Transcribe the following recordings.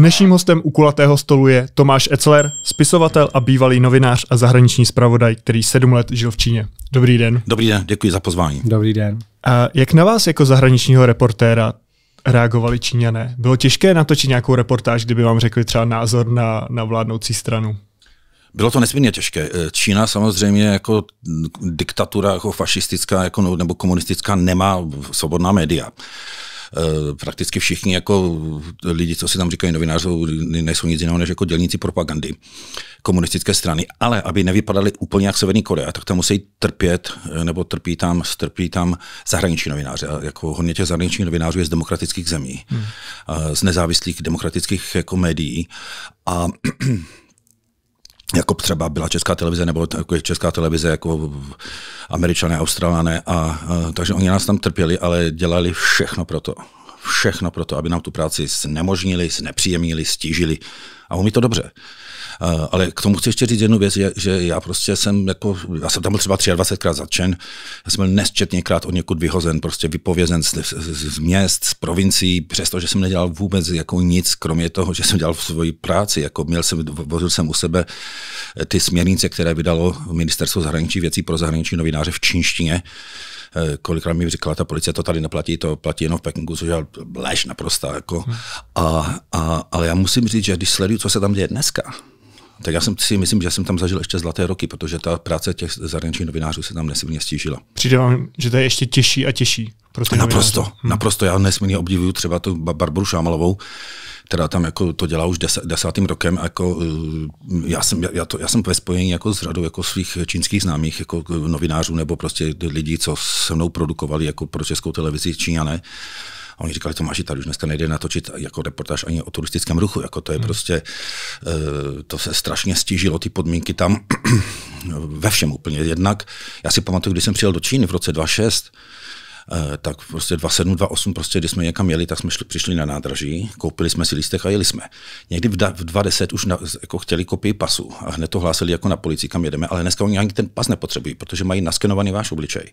Dnešním hostem u kulatého stolu je Tomáš Ecler, spisovatel a bývalý novinář a zahraniční zpravodaj, který sedm let žil v Číně. Dobrý den. Dobrý den, děkuji za pozvání. Dobrý den. A jak na vás jako zahraničního reportéra reagovali Číňané? Bylo těžké natočit nějakou reportáž, kdyby vám řekli třeba názor na, na vládnoucí stranu? Bylo to nesmírně těžké. Eh, Čína samozřejmě jako diktatura jako fašistická jako, no, nebo komunistická nemá svobodná média. Eh, prakticky všichni jako lidi, co si tam říkají novináři, nejsou nic jiného než jako dělníci propagandy komunistické strany. Ale aby nevypadali úplně jak Severní Korea, tak tam musí trpět, eh, nebo trpí tam, trpí tam zahraniční novináři. A jako hodně těch zahraničních novinářů je z demokratických zemí, hmm. Eh, z nezávislých demokratických jako médií. A jako třeba byla česká televize, nebo jako česká televize jako američané, australané. A, a, takže oni nás tam trpěli, ale dělali všechno pro to. Všechno pro to, aby nám tu práci znemožnili, znepříjemnili, stížili. A umí to dobře. Eh, ale k tomu chci ještě říct jednu věc, že já prostě jsem, jako, já jsem tam byl třeba 23krát začen, já jsem byl nesčetněkrát od někud vyhozen, prostě vypovězen z, z, z měst, z provincií, přestože jsem nedělal vůbec jako nic, kromě toho, že jsem dělal v svoji práci, jako měl jsem, vozil jsem u sebe eh, ty směrnice, které vydalo ministerstvo zahraničí věcí pro zahraniční novináře v čínštině, eh, kolikrát mi říkala ta policie, to tady neplatí, to platí jenom v Pekingu, což je lež naprosto. Jako. Hmm. A, a, ale já musím říct, že když sleduju, co se tam děje dneska, tak já jsem si myslím, že jsem tam zažil ještě zlaté roky, protože ta práce těch zahraničních novinářů se tam nesmírně stížila. Přijde vám, že to je ještě těžší a těžší pro ty Naprosto, hmm. naprosto. Já nesmírně obdivuju třeba tu Barbaru Šámalovou, která tam jako to dělá už des, desátým rokem. Jako, eh, já, jsem, já, to, já jsem ve spojení jako s řadou jako svých čínských známých jako novinářů nebo prostě lidí, co se mnou produkovali jako pro českou televizi Číňané. A oni říkali, to máš, tady už dneska nejde natočit jako reportáž ani o turistickém ruchu, jako to je hmm. prostě, eh, to se strašně stížilo, ty podmínky tam ve všem úplně jednak. Já si pamatuju, když jsem přijel do Číny v roce 2006, Eh, tak prostě 27, 28, prostě když jsme někam jeli, tak jsme šli, přišli na nádraží, koupili jsme si lístek a jeli jsme. Někdy v, da, v 20 už na, jako chtěli kopii pasu a hned to hlásili jako na policii, kam jedeme, ale dneska oni ani ten pas nepotřebují, protože mají naskenovaný váš obličej.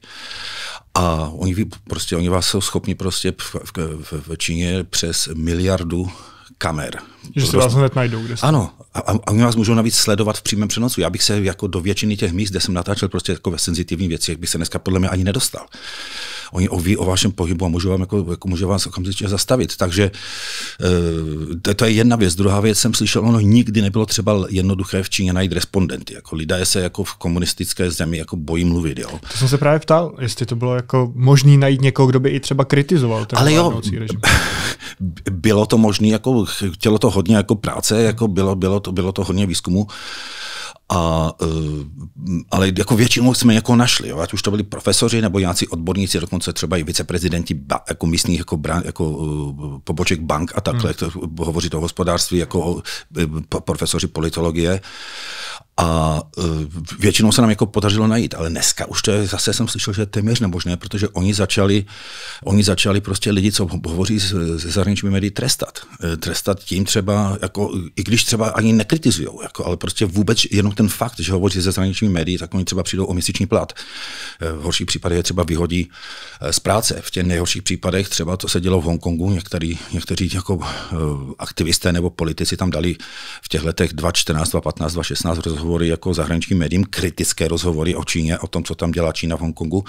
A oni, ví, prostě, oni vás jsou schopni prostě v, v, v Číně přes miliardu kamer. Že se vás prostě- hned najdou, kde jste. Ano, a, a oni vás můžou navíc sledovat v přímém přenosu. Já bych se jako do většiny těch míst, kde jsem natáčel prostě jako senzitivní věci, jak bych se dneska podle mě ani nedostal oni o ví o vašem pohybu a můžou, vám jako, jako můžou vás okamžitě zastavit. Takže e, to je jedna věc. Druhá věc jsem slyšel, ono nikdy nebylo třeba jednoduché v Číně najít respondenty. Jako lidé se jako v komunistické zemi jako bojí mluvit. Jo. To jsem se právě ptal, jestli to bylo jako možné najít někoho, kdo by i třeba kritizoval ten Ale jo, režim. bylo to možné, jako, chtělo to hodně jako práce, jako bylo, bylo, to, bylo to hodně výzkumu. A, eh, ale jako většinou jsme jako našli, jo? ať už to byli profesoři nebo nějací odborníci, dokonce třeba i viceprezidenti ba, jako místních jako, bran, jako eh, poboček bank a takhle, hmm. to hovoří o hospodářství, jako eh, o, profesoři politologie. A e, většinou se nám jako podařilo najít, ale dneska už to je, zase jsem slyšel, že je téměř nemožné, protože oni začali, oni začali prostě lidi, co hovoří se zahraničními médií, trestat. E, trestat tím třeba, jako, i když třeba ani nekritizují, jako, ale prostě vůbec jenom ten fakt, že hovoří se zahraničními médií, tak oni třeba přijdou o měsíční plat. E, v horších případech je třeba vyhodí z práce. V těch nejhorších případech třeba, to se dělo v Hongkongu, některý, někteří jako aktivisté nebo politici tam dali v těch letech 2014, 2015, 2016 rozhovor rozhovory jako zahraničním médiím, kritické rozhovory o Číně, o tom, co tam dělá Čína v Hongkongu.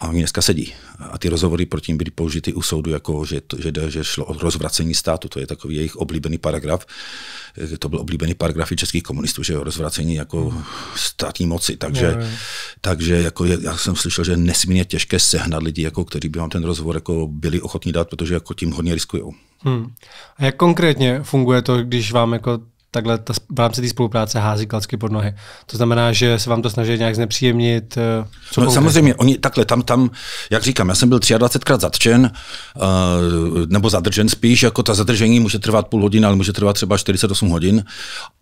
A oni dneska sedí. A ty rozhovory proti jim byly použity u soudu, jako že, že, že šlo o rozvracení státu. To je takový jejich oblíbený paragraf. Eh, to byl oblíbený paragraf i českých komunistů, že o rozvracení jako státní moci. Takže, no, no. takže jako je, já jsem slyšel, že je nesmírně těžké sehnat lidi, jako, kteří by vám ten rozhovor jako byli ochotní dát, protože jako tím hodně riskují. Hmm. A jak konkrétně funguje to, když vám jako takhle ta, v rámci té spolupráce hází klacky pod nohy. To znamená, že se vám to snaží nějak znepříjemnit? Eh, co no, samozřejmě, oni takhle tam, tam, jak říkám, já jsem byl 23krát zatčen, uh, nebo zadržen spíš, jako ta zadržení může trvat půl hodiny, ale může trvat třeba 48 hodin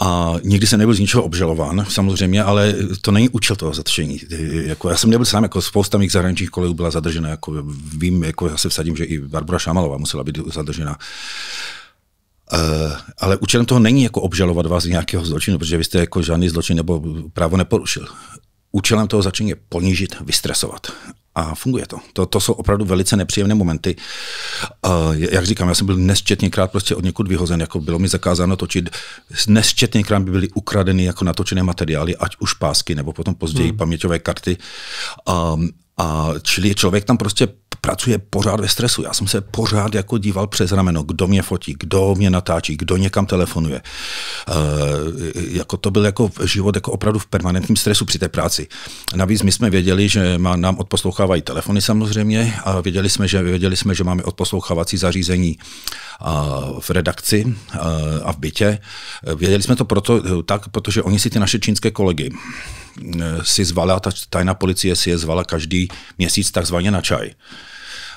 a nikdy se nebyl z ničeho obžalován, samozřejmě, ale to není účel toho zatčení. Jako, já jsem nebyl sám, jako spousta mých zahraničních kolegů byla zadržena, jako vím, jako já se vsadím, že i Barbara Šamalová musela být zadržena. Uh, Eh, ale účelem toho není jako obžalovat vás z nějakého zločinu, protože vy jste jako žádný zločin nebo právo neporušil. Účelem toho začín je ponížit, vystresovat. A funguje to. to. To jsou opravdu velice nepříjemné momenty. Uh, jak říkám, já jsem byl nesčetněkrát prostě od někud vyhozen, jako bylo mi zakázáno točit. Nesčetněkrát by byly ukradeny jako natočené materiály, ať už pásky, nebo potom později hmm. paměťové karty. Um, a čili člověk tam prostě pracuje pořád ve stresu. Já jsem se pořád jako díval přes rameno, kdo mě fotí, kdo mě natáčí, kdo někam telefonuje. E, jako to byl jako život jako opravdu v permanentním stresu při té práci. Navíc my jsme věděli, že má, nám odposlouchávají telefony samozřejmě a věděli jsme, že, věděli jsme, že máme odposlouchávací zařízení a, eh, v redakci a, eh, a v bytě. Věděli jsme to proto, tak, protože oni si ty naše čínské kolegy si zvala, ta tajná policie si je zvala každý měsíc takzvaně na čaj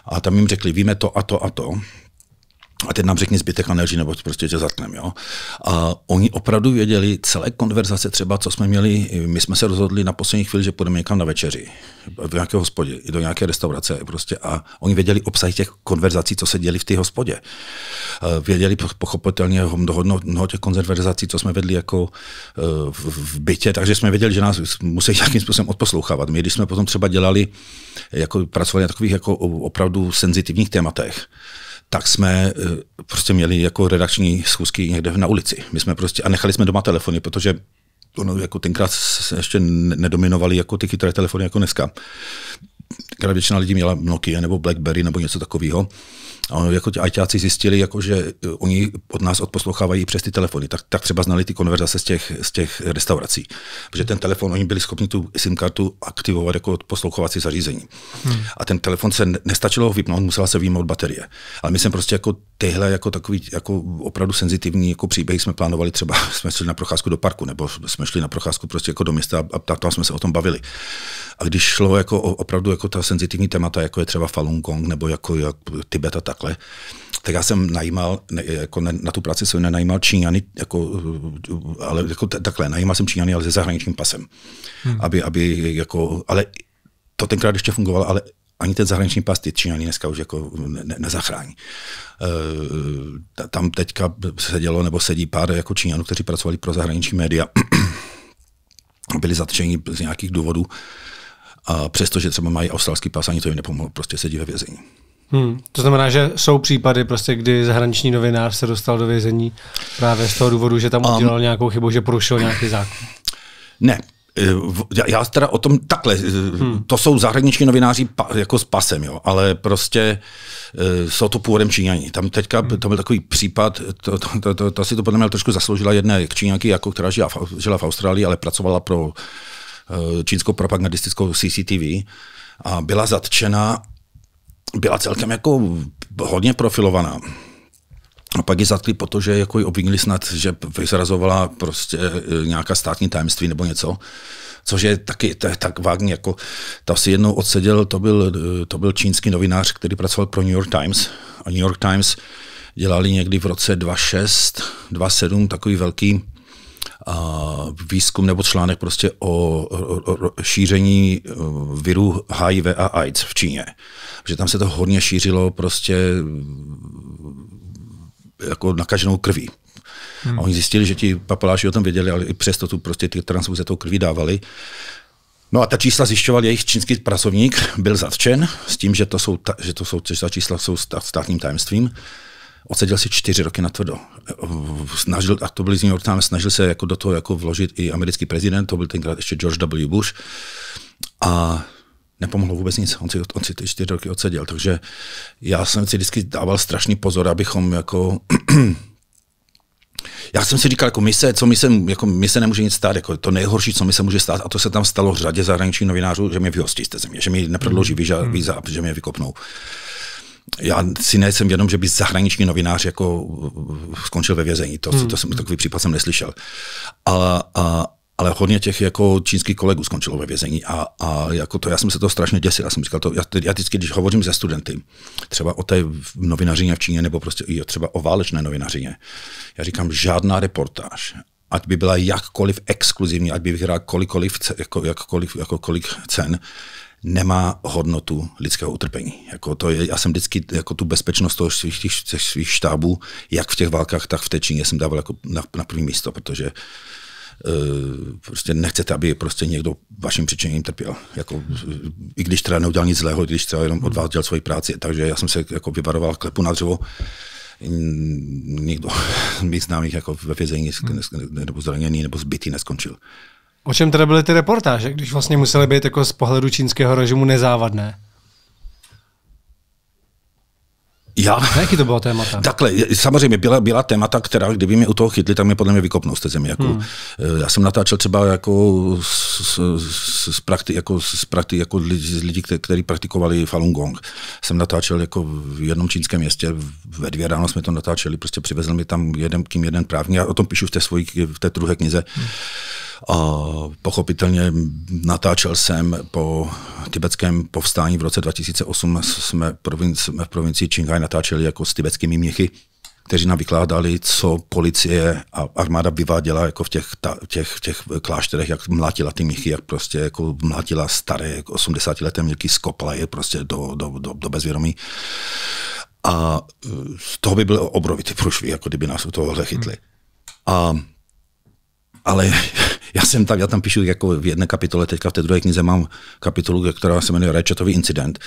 a tam jim řekli, víme to a to a to a teď nám řekni zbytek a nelží, nebo prostě tě zatknem, Jo? A oni opravdu věděli celé konverzace, třeba co jsme měli, my jsme se rozhodli na poslední chvíli, že půjdeme někam na večeři, do nějaké hospodě, do nějaké restaurace prostě a oni věděli obsah těch konverzací, co se děli v té hospodě. Eh, věděli pochopitelně mnoho, mnoho těch konverzací, co jsme vedli jako eh, v, v bytě, takže jsme věděli, že nás musí nějakým způsobem odposlouchávat. My, když jsme potom třeba dělali, jako pracovali na takových jako opravdu senzitivních tématech, tak jsme eh, prostě měli jako redakční schůzky někde na ulici. My jsme prostě, a nechali jsme doma telefony, protože ono jako tenkrát ještě nedominovaly jako ty chytré telefony jako dneska která většina lidí měla Nokia nebo Blackberry nebo něco takového. A jako ti ajťáci zjistili, jako, že eh, oni od nás odposlouchávají přes ty telefony, tak, tak třeba znali ty konverzace z těch, z těch restaurací. Protože ten telefon, oni byli schopni tu SIM kartu aktivovat jako odposlouchovací zařízení. Hmm. A ten telefon se nestačilo ho vypnout, musela se vyjmout baterie. Ale my jsme prostě jako tyhle jako takový jako opravdu senzitivní jako příběhy jsme plánovali třeba, jsme šli na procházku do parku, nebo jsme šli na procházku prostě jako do města a tam jsme se o tom bavili. A když šlo jako opravdu jako ta senzitivní témata, jako je třeba Falun Gong nebo jako, jak Tibet a takhle, tak já jsem najímal, ne, jako ne, na tu práci jsem nenajímal Číňany, jako, eh, ale jako takhle, najímal jsem Číňany, ale se zahraničním pasem. Hmm. Aby, aby jako, ale to tenkrát ještě fungovalo, ale ani ten zahraniční pas ty Číňany dneska už jako ne, ne, nezachrání. E, tam teďka sedělo nebo sedí pár jako Číňanů, kteří pracovali pro zahraniční média. Byli zatčeni z nějakých důvodů. E, a přestože třeba mají australský pas, ani to jim nepomohlo, prostě sedí ve vězení. Hmm. To znamená, že jsou případy, prostě, kdy zahraniční novinář se dostal do vězení právě z toho důvodu, že tam udělal um, nějakou chybu, že porušil nějaký zákon. Ne, eh, já teda o tom takhle, eh, hmm. to jsou zahraniční novináři pa, jako s pasem, jo, ale prostě eh, jsou to původem Číňani. Tam teďka hmm. to byl takový případ, to, to, to, to, to si to podle mě trošku zasloužila jedna Číňanky, jako, která žila, žila v Austrálii, ale pracovala pro Eh, čínskou propagandistickou CCTV a byla zatčena, byla celkem jako hodně profilovaná. A pak ji zatkli, protože jako ji obvinili snad, že vyzrazovala prostě eh, nějaká státní tajemství nebo něco. Což je taky to je tak vágní, jako ta si jednou odseděl, to byl, eh, to byl čínský novinář, který pracoval pro New York Times. A New York Times dělali někdy v roce 2006, 2007 takový velký výzkum nebo článek prostě o šíření e, viru HIV a AIDS v Číně. Že tam se to hodně šířilo prostě e, jako nakaženou krví. Hmm. A oni zjistili, že ti papaláši o tom věděli, ale i přesto tu prostě ty transfuze tou krví dávali. No a ta čísla zjišťoval jejich čínský pracovník, byl zatčen s tím, že to jsou, ta, že to jsou, že ta čísla jsou státním tajemstvím odseděl si čtyři roky na tvrdo. Snažil, a to byl z New York tam, snažil se jako do toho jako vložit i americký prezident, to byl tenkrát ještě George W. Bush. A nepomohlo vůbec nic, on si, on si ty čtyři roky odseděl, takže já jsem si vždycky dával strašný pozor, abychom jako já jsem si říkal, jako my se, co my se, jako my se nemůže nic stát, jako to nejhorší, co mi se může stát, a to se tam stalo v řadě zahraničních novinářů, že mě vyhostí z té země, že mi neprodloží víza, hmm. víza, že mě vykopnou já si nejsem vědom, že by zahraniční novinář jako uh, uh, skončil ve vězení. To, hmm. to jsem, takový případ jsem neslyšel. Ale, a, ale hodně těch jako čínských kolegů skončilo ve vězení a, a jako to, já jsem se to strašně děsil. Já jsem říkal to, já, já vždycky, když hovořím se studenty, třeba o té novinařině v Číně nebo prostě i třeba o válečné novinařině, já říkám, žádná reportáž, ať by byla jakkoliv exkluzivní, ať by vyhrála kolikoliv, jako, jakkoliv, jako- kolik cen, nemá hodnotu lidského utrpení. Jako to je, já jsem vždycky jako tu bezpečnost toho svých, těch, těch svých štábů, jak v těch válkách, tak v té Číně jsem dával jako na, na první místo, protože Uh, prostě nechcete, aby prostě někdo vaším přičením trpěl. Jako, I když teda neudělal nic zlého, když třeba jenom dělal svoji práci. Takže já jsem se jako vyvaroval klepu na dřevo. Nikdo mých známých jako ve vězení nebo zraněný nebo zbytý neskončil. O čem teda byly ty reportáže, když vlastně musely být jako z pohledu čínského režimu nezávadné? Já... Na jaký to bylo témata? Takhle, samozřejmě byla, byla témata, která, kdyby mě u toho chytli, tak mě podle mě vykopnou z té země. Jako, hmm. Eh, já jsem natáčel třeba jako z, z, z, prakti, jako, z prakti, jako lidi, z lidí, kteří praktikovali Falun Gong jsem natáčel jako v jednom čínském městě, ve dvě ráno jsme to natáčeli, prostě přivezl mi tam jeden, kým jeden právní, já o tom píšu v té, svojí, v té druhé knize. Hmm. A pochopitelně natáčel jsem po tibetském povstání v roce 2008, jsme, provin, jsme v provincii Čingaj natáčeli jako s tibetskými měchy kteří nám vykládali, co policie a armáda vyváděla jako v těch, ta, těch, těch klášterech, jak mlátila ty michy, jak prostě jako mlátila staré jako 80-leté milky, skopala je prostě do, do, do, do bezvědomí. A e, z toho by byly obrovitý průšvih, jako kdyby nás u tohohle chytli. A, ale já jsem tam, já tam píšu jako v jedné kapitole, teďka v té druhé knize mám kapitolu, která se jmenuje Rečetový incident,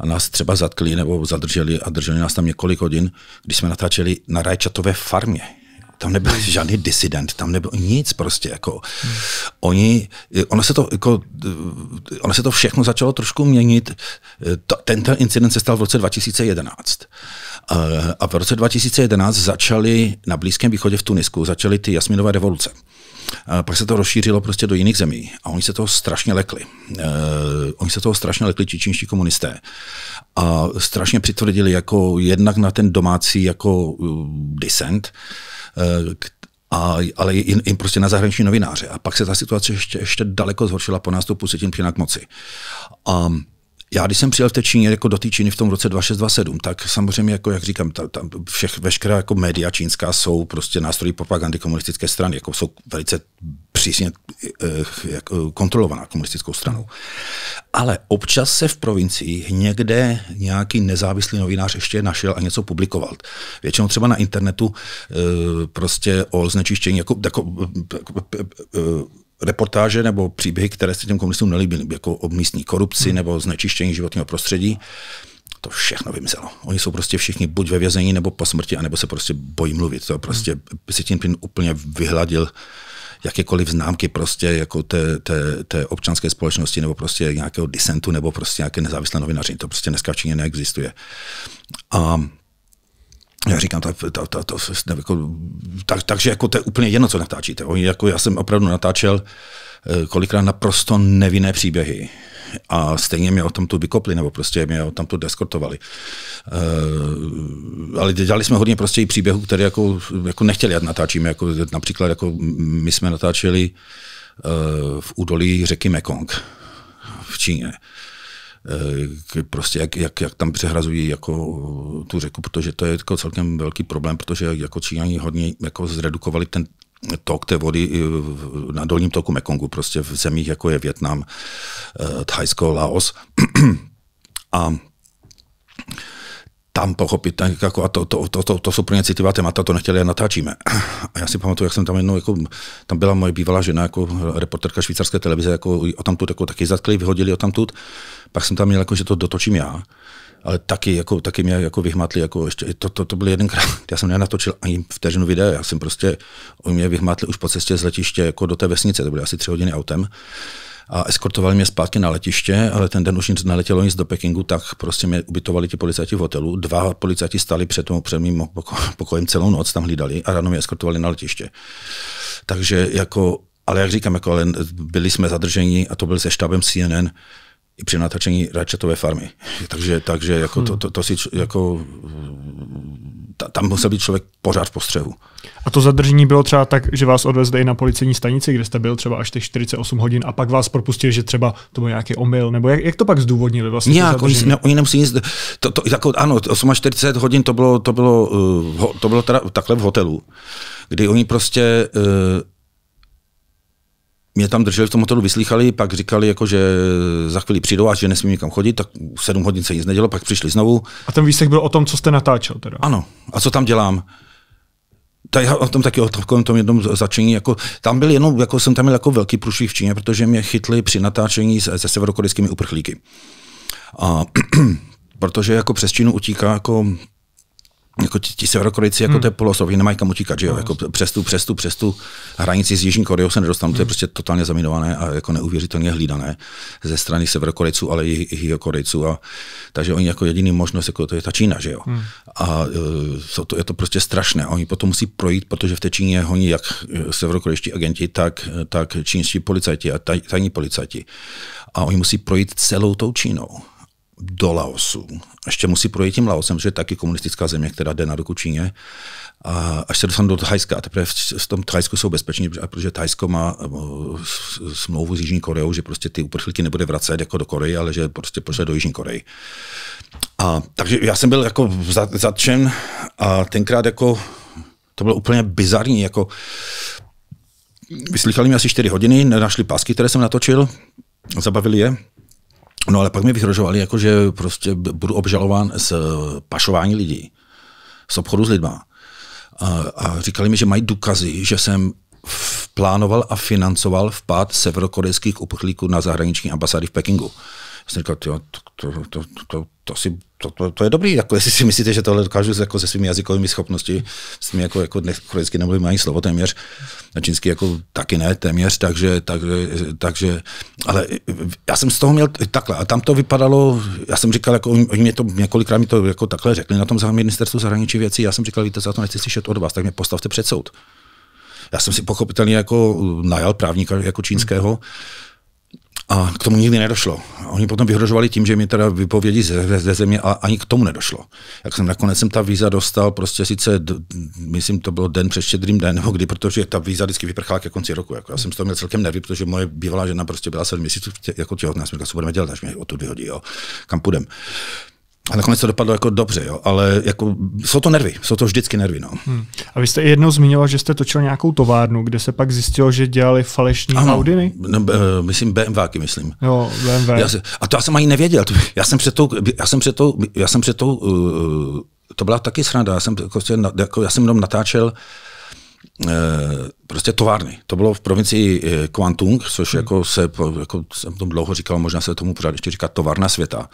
a nás třeba zatkli nebo zadrželi a drželi nás tam několik hodin, když jsme natáčeli na Rajčatové farmě. Tam nebyl hmm. žádný disident, tam nebylo nic prostě. Jako. Oni, ono, se to, jako, ono se to všechno začalo trošku měnit. Tento incident se stal v roce 2011. A v roce 2011 začaly na Blízkém východě v Tunisku, začaly ty jasminové revoluce. Pak se to rozšířilo prostě do jiných zemí a oni se toho strašně lekli. Eh, oni se toho strašně lekli čečínští komunisté a strašně přitvrdili jako jednak na ten domácí jako eh, dissent, eh, a, ale i, i prostě na zahraniční novináře. A pak se ta situace ještě, ještě daleko zhoršila po nástupu Setin k moci. A já, když jsem přijel v té Číně, jako do té Číny v tom roce 2627, tak samozřejmě, jako jak říkám, ta, ta všech, veškerá jako média čínská jsou prostě nástroji propagandy komunistické strany, jako jsou velice přísně eh, jako kontrolovaná komunistickou stranou. Ale občas se v provincii někde nějaký nezávislý novinář ještě našel a něco publikoval. Většinou třeba na internetu eh, prostě o znečištění, jako, jako eh, reportáže nebo příběhy, které se těm komunistům nelíbily, jako o místní korupci hmm. nebo znečištění životního prostředí, to všechno vymizelo. Oni jsou prostě všichni buď ve vězení, nebo po smrti, anebo se prostě bojí mluvit. To prostě hmm. si tím pin úplně vyhladil jakékoliv známky prostě jako té, té, té občanské společnosti nebo prostě nějakého disentu nebo prostě nějaké nezávislé novinaři. To prostě dneska v Číně neexistuje. A já říkám, ta, ta, ta, ta, ne, jako, tak, takže jako to je úplně jedno, co natáčíte. Oni, jako já jsem opravdu natáčel eh, kolikrát naprosto nevinné příběhy a stejně mě o tom tu vykopli, nebo prostě mě o tam tu deskortovali. Uh, ale dělali jsme hodně prostě i příběhů, které jako, jako nechtěli, jak natáčíme. Jako, například jako my jsme natáčeli uh, v údolí řeky Mekong v Číně. Eh, prostě jak, jak, jak tam přehrazují jako eh, tu řeku, protože to je jako celkem velký problém, protože jako Číňani hodně jako zredukovali ten tok té vody eh, na dolním toku Mekongu, prostě v zemích, jako je Větnam, Thajsko, Laos. A tam pochopit, tak jako a to, to, to, to, to jsou pro ně citlivá témata, to nechtěli a natáčíme. A já si pamatuju, jak jsem tam jednou, jako, tam byla moje bývalá žena, jako reporterka švýcarské televize, jako o tamtud, jako taky zatkli, vyhodili o tamtud, pak jsem tam měl, jako, že to dotočím já ale taky, jako, taky mě jako vyhmatli, jako ještě, to, to, to byl jedenkrát, já jsem nenatočil ani vteřinu videa, já jsem prostě, oni mě vyhmatli už po cestě z letiště jako do té vesnice, to byly asi tři hodiny autem, a eskortovali mě zpátky na letiště, ale ten den už nic neletělo nic do Pekingu, tak prostě mě ubytovali ti policajti v hotelu. Dva policajti stali před, tomu, před mým pokojem celou noc, tam hlídali a ráno mě eskortovali na letiště. Takže jako, ale jak říkám, jako, ale byli jsme zadrženi a to byl se štábem CNN, i při natáčení Ratchetové farmy. Takže, takže jako to, to, to, si jako tam musel být člověk pořád v postřehu. A to zadržení bylo třeba tak, že vás odvezli i na policejní stanici, kde jste byl třeba až těch 48 hodin a pak vás propustili, že třeba to byl nějaký omyl, nebo jak, jak to pak zdůvodnili vlastně? Nějak, oni, ne, oni nemusí nic, to, to, jako, ano, 48 hodin to bylo, to bylo, uh, to bylo teda takhle v hotelu, kdy oni prostě uh, mě tam drželi v tom hotelu, vyslýchali, pak říkali, jako, že za chvíli přijdou a že nesmím nikam chodit, tak sedm hodin se nic nedělo, pak přišli znovu. A ten výsek byl o tom, co jste natáčel teda? Ano, a co tam dělám? Ta, o tom taky o tom, tom jednom začení, jako, tam byl jenom, jako jsem tam měl jako velký průšvih v Číně, protože mě chytli při natáčení se, se severokorejskými uprchlíky. A protože jako přes Čínu utíká jako jako ti, ti severokorejci, jako hmm. to je polostrov, nemají kam utíkat, že jo? No. jako přes tu, přes tu, přes tu hranici s Jižní Koreou se nedostanou, hmm. to je hmm. prostě totálně zaminované a jako neuvěřitelně hlídané ze strany severokorejců, ale i, i Korejců. A, takže oni jako jediný možnost, jako to je ta Čína, že jo? Hmm. A e, jsou to, je to prostě strašné. A oni potom musí projít, protože v té Číně honí jak e, severokorejští agenti, tak, e, tak čínští policajti a taj, tajní policajti. A oni musí projít celou tou Čínou do Laosu. Ještě musí projít tím Laosem, protože je taky komunistická země, která jde na ruku Číně. A až se dostanu do Thajska, a teprve v tom Thajsku jsou bezpeční, protože Thajsko má eh, smlouvu s Jižní Koreou, že prostě ty uprchlíky nebude vracet jako do Koreje, ale že prostě pošle do Jižní Koreji. A, takže já jsem byl jako zatčen a tenkrát jako to bylo úplně bizarní, jako vyslýchali mi asi 4 hodiny, nenašli pásky, které jsem natočil, zabavili je No ale pak mi vyhrožovali, jako že prostě budu obžalován z eh, pašování lidí, z obchodu s lidma. A, a říkali mi, že mají důkazy, že jsem plánoval a financoval vpád severokorejských uprchlíků na zahraniční ambasády v Pekingu. Já jsem říkal, to, to, to, to, to, si, to, to, to je dobrý, jako jestli si myslíte, že tohle dokážu jako se svými jazykovými schopnosti, s tím jako, jako chronicky nemluvím ani slovo téměř, na čínsky jako taky ne, téměř, takže, takže, takže, ale já jsem z toho měl takhle a tam to vypadalo, já jsem říkal, jako oni mě to několikrát mi to jako takhle řekli na tom za ministerstvu zahraničí věcí, já jsem říkal, víte, za to nechci slyšet od vás, tak mě postavte před soud. Já jsem si pochopitelně jako najal právníka jako čínského, hmm a k tomu nikdy nedošlo. Oni potom vyhrožovali tím, že mi teda vypovědí ze, ze země a ani k tomu nedošlo. Jak jsem nakonec jsem ta víza dostal, prostě sice, myslím, to bylo den před štědrým den, nebo kdy, protože ta víza vždycky vyprchala ke konci roku. Jako. Já jsem z toho měl celkem nervy, protože moje bývalá žena prostě byla sedm měsíců tě, jako těhotná. Jsem říkal, co budeme dělat, až mě o to vyhodí, jo. kam půjdem. A nakonec to dopadlo jako dobře, jo, ale jako, jsou to nervy, jsou to vždycky nervy. No. Hmm. A vy jste jednou zmiňoval, že jste točil nějakou továrnu, kde se pak zjistilo, že dělali falešní ano, Audiny? No, eh, myslím BMWky, myslím. Jo, BMW. Já, a to já jsem ani nevěděl. Já jsem před tou, já jsem před tou, já jsem před tou uh, to byla taky sranda. Já jsem, jako, jako, já jsem jenom natáčel eh, prostě továrny. To bylo v provincii Kwantung, což hmm. jako se, jako jsem tomu dlouho říkal, možná se tomu pořád ještě říká továrna světa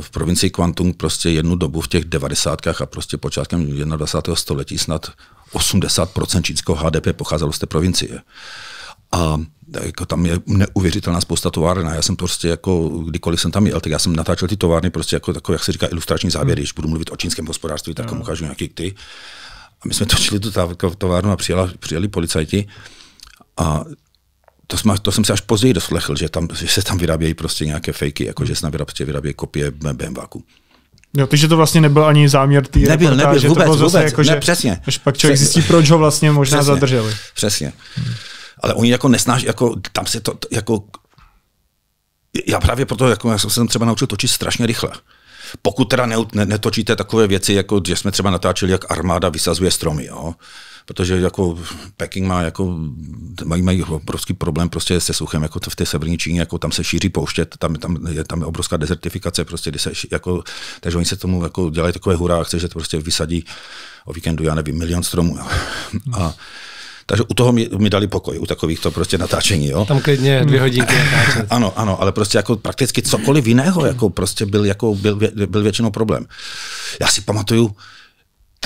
v provincii Kvantung prostě jednu dobu v těch devadesátkách a prostě počátkem 21. století snad 80% čínského HDP pocházelo z té provincie. A jako tam je neuvěřitelná spousta továrna. Já jsem prostě jako, kdykoliv jsem tam jel, tak já jsem natáčel ty továrny prostě jako, jako jak se říká, ilustrační záběry. Hmm. Když budu mluvit o čínském hospodářství, tak no. Hmm. ukážu nějaký ty. A my jsme točili tu továrnu a přijeli, přijeli policajti a to, jsme, to jsem se až později doslechl, že, tam, že se tam vyrábějí prostě nějaké fejky, jako že se tam vyrábějí, vyrábějí kopie BMWáku. Jo, takže to vlastně nebyl ani záměr té Nebyl, reportáže, nebyl, vůbec, to bylo zase vůbec, jako, že, ne, přesně. Až pak člověk zjistí, proč ho vlastně možná přesně, zadrželi. Přesně. Hmm. Ale oni jako nesnáží, jako tam se to, jako já právě proto, jako já jsem se tam třeba naučil točit strašně rychle. Pokud teda ne, ne, netočíte takové věci, jako že jsme třeba natáčeli, jak armáda vysazuje stromy, jo? protože jako Peking má jako, mají, mají obrovský problém prostě se suchem, jako v té severní Číně, jako tam se šíří pouště, tam, tam je tam obrovská dezertifikace, prostě, se, jako, takže oni se tomu jako dělají takové hurá akce, že to prostě vysadí o víkendu, já nevím, milion stromů. A, takže u toho mi, mi dali pokoj, u takovýchto prostě natáčení. Jo? Tam klidně dvě hodinky mm. natáčet. Ano, ano, ale prostě jako prakticky cokoliv jiného jako prostě byl, jako byl, byl většinou problém. Já si pamatuju,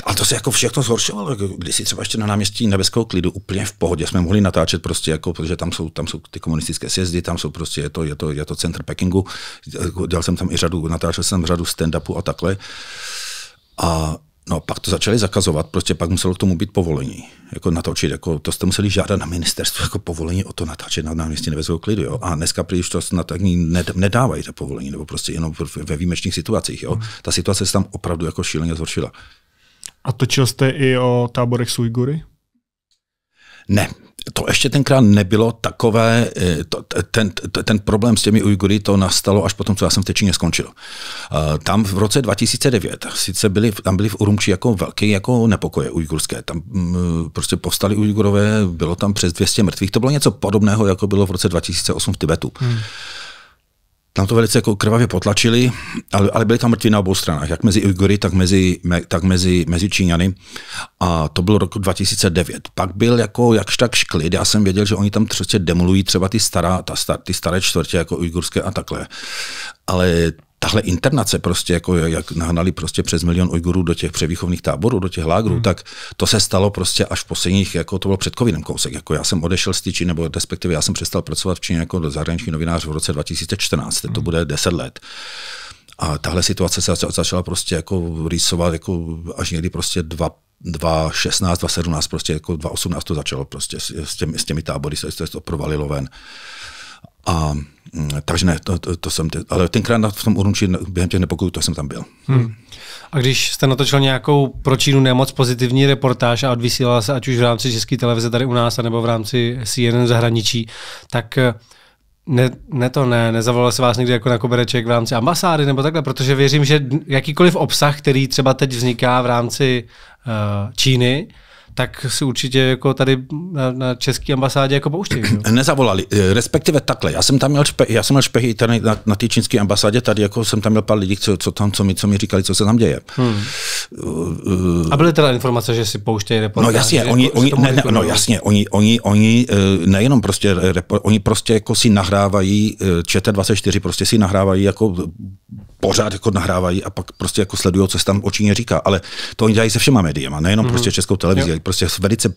ale to se jako všechno zhoršovalo. Jako když si třeba ještě na náměstí nebeského klidu úplně v pohodě jsme mohli natáčet prostě jako, protože tam jsou, tam jsou ty komunistické sjezdy, tam jsou prostě, je to, je to, je to centr Pekingu. Dělal jsem tam i řadu, natáčel jsem řadu stand-upů a takhle. A No, pak to začali zakazovat, prostě pak muselo k tomu být povolení. Jako natočit, jako to jste museli žádat na ministerstvu, jako povolení o to natáčet na náměstí nebeského klidu, jo. A dneska příliš to na tak nedávají to povolení, nebo prostě jenom ve výjimečných situacích, jo. Hmm. Ta situace se tam opravdu jako šíleně zhoršila. A točil jste i o táborech Sujgury? Ne, to ještě tenkrát nebylo takové, eh, to, ten, ten problém s těmi Ujgury to nastalo až potom, co já jsem v Tečíně skončil. Eh, tam v roce 2009, sice byli, tam byli v Urumči jako velké jako nepokoje ujgurské, tam mm, prostě povstali Ujgurové, bylo tam přes 200 mrtvých, to bylo něco podobného, jako bylo v roce 2008 v Tibetu. Hmm tam to velice jako krvavě potlačili, ale, ale byli tam mrtví na obou stranách, jak mezi Ujgury, tak mezi, me, tak mezi, mezi Číňany. A to bylo roku 2009. Pak byl jako jakž tak šklid, já jsem věděl, že oni tam prostě demolují třeba ty, stará, ta, star, ty staré čtvrtě, jako Ujgurské a takhle. Ale tahle internace prostě, jako jak nahnali prostě přes milion Ujgurů do těch převýchovných táborů, do těch lágrů, hmm. tak to se stalo prostě až v posledních, jako to bylo před covidem kousek. Jako já jsem odešel z Číny, nebo respektive já jsem přestal pracovat v Číně jako zahraniční novinář v roce 2014, hmm. to bude 10 let. A tahle situace se začala prostě jako rýsovat jako až někdy prostě dva 2016, 2017, prostě jako 2018 to začalo prostě s, těmi, s těmi tábory, se to provalilo ven. A mm, takže ne, to, to, to jsem, ale tenkrát v tom Urumči během těch nepokojů, to jsem tam byl. Hmm. A když jste natočil nějakou pro Čínu nemoc pozitivní reportáž a odvysílala se ať už v rámci České televize tady u nás, nebo v rámci CNN zahraničí, tak eh, ne, ne to ne, nezavolal se vás někdy jako na kobereček v rámci ambasády nebo takhle, protože věřím, že jakýkoliv obsah, který třeba teď vzniká v rámci uh, Číny, tak si určitě jako tady na, na české ambasádě jako pouštějí. Nezavolali, eh, respektive takhle. Já jsem tam měl špe, já jsem měl špehy tady na, na té čínské ambasádě, tady jako jsem tam měl pár lidí, co, co tam, co mi, co mi říkali, co se tam děje. Hmm. Uh, a byly teda informace, že si pouštějí reportáže? No jasně, oni, jako oni, ne, ne, no jasně, oni, oni, oni eh, nejenom prostě, repo, oni prostě jako si nahrávají, eh, ČT24 prostě si nahrávají jako pořád jako nahrávají a pak prostě jako sledují, co se tam Číně říká. Ale to oni dělají se všema médiama, nejenom mm-hmm. prostě českou televizi, jo. prostě velice,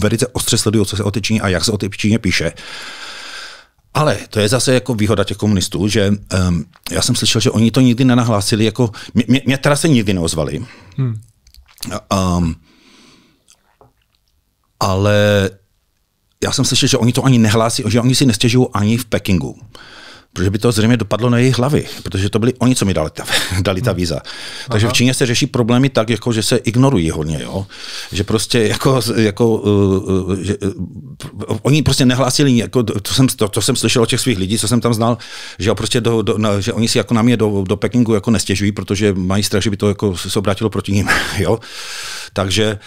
velice ostře sledují, co se o té Číně a jak se o té Číně píše. Ale to je zase jako výhoda těch komunistů, že um, já jsem slyšel, že oni to nikdy nenahlásili, jako, mě, mě, teda se nikdy neozvali. Hmm. Um, ale já jsem slyšel, že oni to ani nehlásí, že oni si nestěžují ani v Pekingu protože by to zřejmě dopadlo na jejich hlavy, protože to byli oni, co mi dali ta, dali ta hmm. víza. Takže Aha. v Číně se řeší problémy tak, jako, že se ignorují hodně, jo? že prostě jako, jako uh, že, uh, oni prostě nehlásili, jako, to, jsem, to, to, jsem slyšel od těch svých lidí, co jsem tam znal, že, prostě do, do, na, že oni si jako na mě do, do Pekingu jako nestěžují, protože mají strach, že by to jako se obrátilo proti ním. Jo? Takže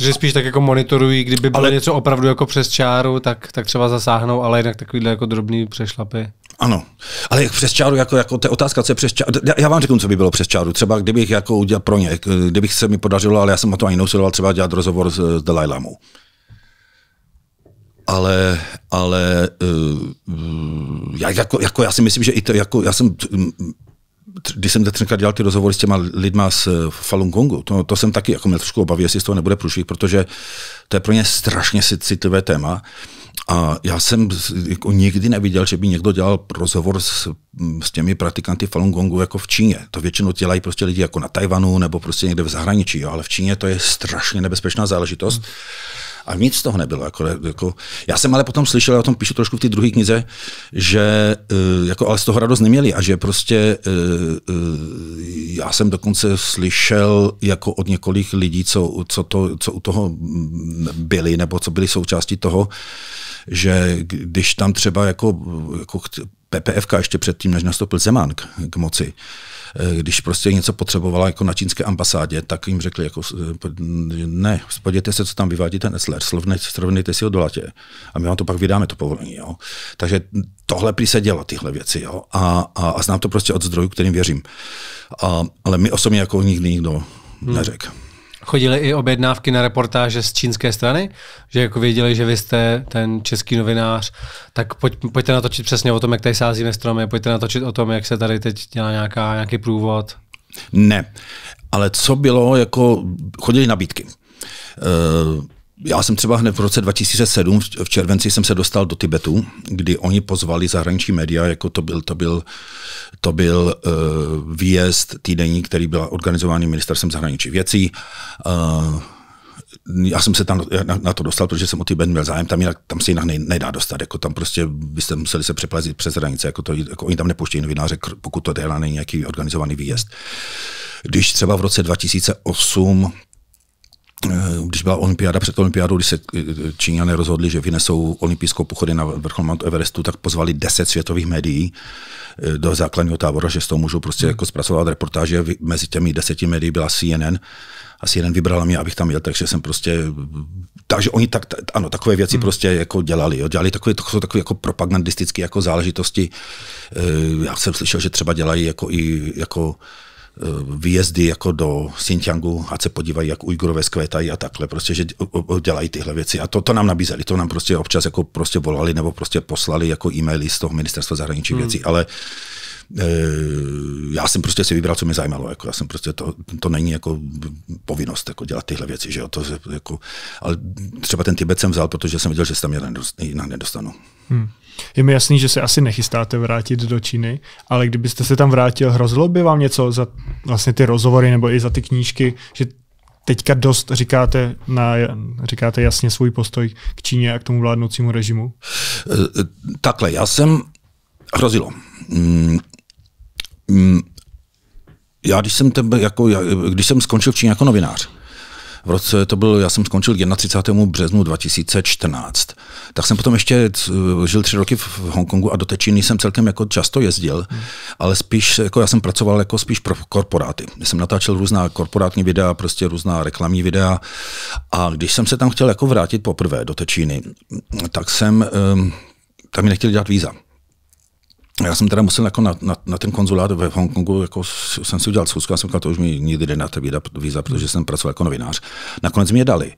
že spíš tak jako monitorují, kdyby bylo ale, něco opravdu jako přes čáru, tak, tak třeba zasáhnou, ale jinak takovýhle jako drobný přešlapy. Ano, ale přes čáru, jako, jako ta otázka, co je přes čáru. Já vám řeknu, co by bylo přes čáru. Třeba kdybych jako udělal pro ně, kdybych se mi podařilo, ale já jsem o to ani neusiloval, třeba dělat rozhovor s, s Dalai Lamou. Ale, ale uh, já, jako, jako, já si myslím, že i to, jako, já jsem když jsem teďka dělal ty rozhovory s těma lidma z eh, Falun Gongu, to, to jsem taky jako měl trošku obavy, jestli z toho nebude průšvih, protože to je pro ně strašně citlivé téma. A já jsem jako nikdy neviděl, že by někdo dělal rozhovor s, s těmi praktikanty Falun Gongu jako v Číně. To většinou dělají prostě lidi jako na Tajvanu nebo prostě někde v zahraničí, jo. ale v Číně to je strašně nebezpečná záležitost. A nic z toho nebylo. Jako, jako, já jsem ale potom slyšel, já o tom píšu trošku v té druhé knize, že e, jako, ale z toho radost neměli a že prostě e, e, já jsem dokonce slyšel jako od několik lidí, co, co, to, co u toho byli nebo co byli součástí toho, že když tam třeba jako, jako PPFK ještě předtím, než nastoupil Zeman k, k moci, eh, když prostě něco potřebovala jako na čínské ambasádě, tak jim řekli, jako, eh, ne, spoděte se, co tam vyvádí ten Esler, srovnejte si ho do latě. A my vám to pak vydáme, to povolení. Jo. Takže tohle prý se dělo, tyhle věci. Jo. A, a, a znám to prostě od zdrojů, kterým věřím. A, ale my osobně jako nikdy nikdo hmm. neřekl. Chodili i objednávky na reportáže z čínské strany, že jako věděli, že vy jste ten český novinář, tak pojď, pojďte natočit přesně o tom, jak tady sázíme stromy, pojďte natočit o tom, jak se tady teď dělá nějaká, nějaký průvod. Ne, ale co bylo, jako chodili nabídky. Uh, já jsem třeba hned v roce 2007, v červenci jsem se dostal do Tibetu, kdy oni pozvali zahraniční média, jako to byl, to byl, to byl uh, výjezd týdenní, který byl organizovaný ministerstvem zahraničí věcí. Uh, já jsem se tam na, na to dostal, protože jsem o Tibet měl zájem, tam, jinak, tam se jinak ne, nedá dostat, jako tam prostě byste museli se přeplazit přes hranice, jako, to, jako oni tam nepouštějí novináře, pokud to dělá není nějaký organizovaný výjezd. Když třeba v roce 2008 Eh, když byla olympiáda před olympiádou, když se eh, Číňané rozhodli, že vynesou olympijskou pochody na vrchol Mount Everestu, tak pozvali 10 světových médií eh, do základního tábora, že s toho můžou prostě hmm. jako zpracovat reportáže. Mezi těmi deseti médií byla CNN a CNN vybrala mě, abych tam jel, takže jsem prostě... Takže oni tak, ano, takové věci hmm. prostě jako dělali. Jo. Dělali takové, to jsou takové jako propagandistické jako záležitosti. Já jsem slyšel, že třeba dělají jako i jako Eh, výjezdy jako do Xinjiangu, a se podívají, jak Ujgurové zkvétají a takhle, prostě, že eh, eh, dělají tyhle věci. A to, to nám nabízeli, to nám prostě občas jako prostě volali nebo prostě poslali jako e-maily z toho ministerstva zahraničí hmm. věcí, ale já jsem prostě si vybral, co mě zajímalo. Jako já jsem prostě to, to není jako povinnost jako dělat tyhle věci. Že jo? To, jako, ale třeba ten Tibet jsem vzal, protože jsem viděl, že se tam jinak nedostanu. Hmm. Je mi jasný, že se asi nechystáte vrátit do Číny, ale kdybyste se tam vrátil, hrozilo by vám něco za vlastně ty rozhovory nebo i za ty knížky, že teďka dost říkáte, na, říkáte jasně svůj postoj k Číně a k tomu vládnoucímu režimu? E, takhle, já jsem hrozilo. Mm, mm, já když jsem tebe, jako, když jsem skončil v Číně jako novinář, v roce to byl, já jsem skončil 31. březnu 2014. Tak jsem potom ještě žil tři roky v Hongkongu a do Tečiny jsem celkem jako často jezdil, hmm. ale spíš, jako já jsem pracoval jako spíš pro korporáty. Jsem natáčel různá korporátní videa, prostě různá reklamní videa a když jsem se tam chtěl jako vrátit poprvé do Tečiny, tak jsem, ehm, tam mi nechtěli dělat víza já jsem teda musel jako na, na, na ten konzulát ve Hongkongu, jako jsem si udělal schůzku, já jsem říkal, to už mi nikdy ta víza, protože jsem pracoval jako novinář. Nakonec mi je dali.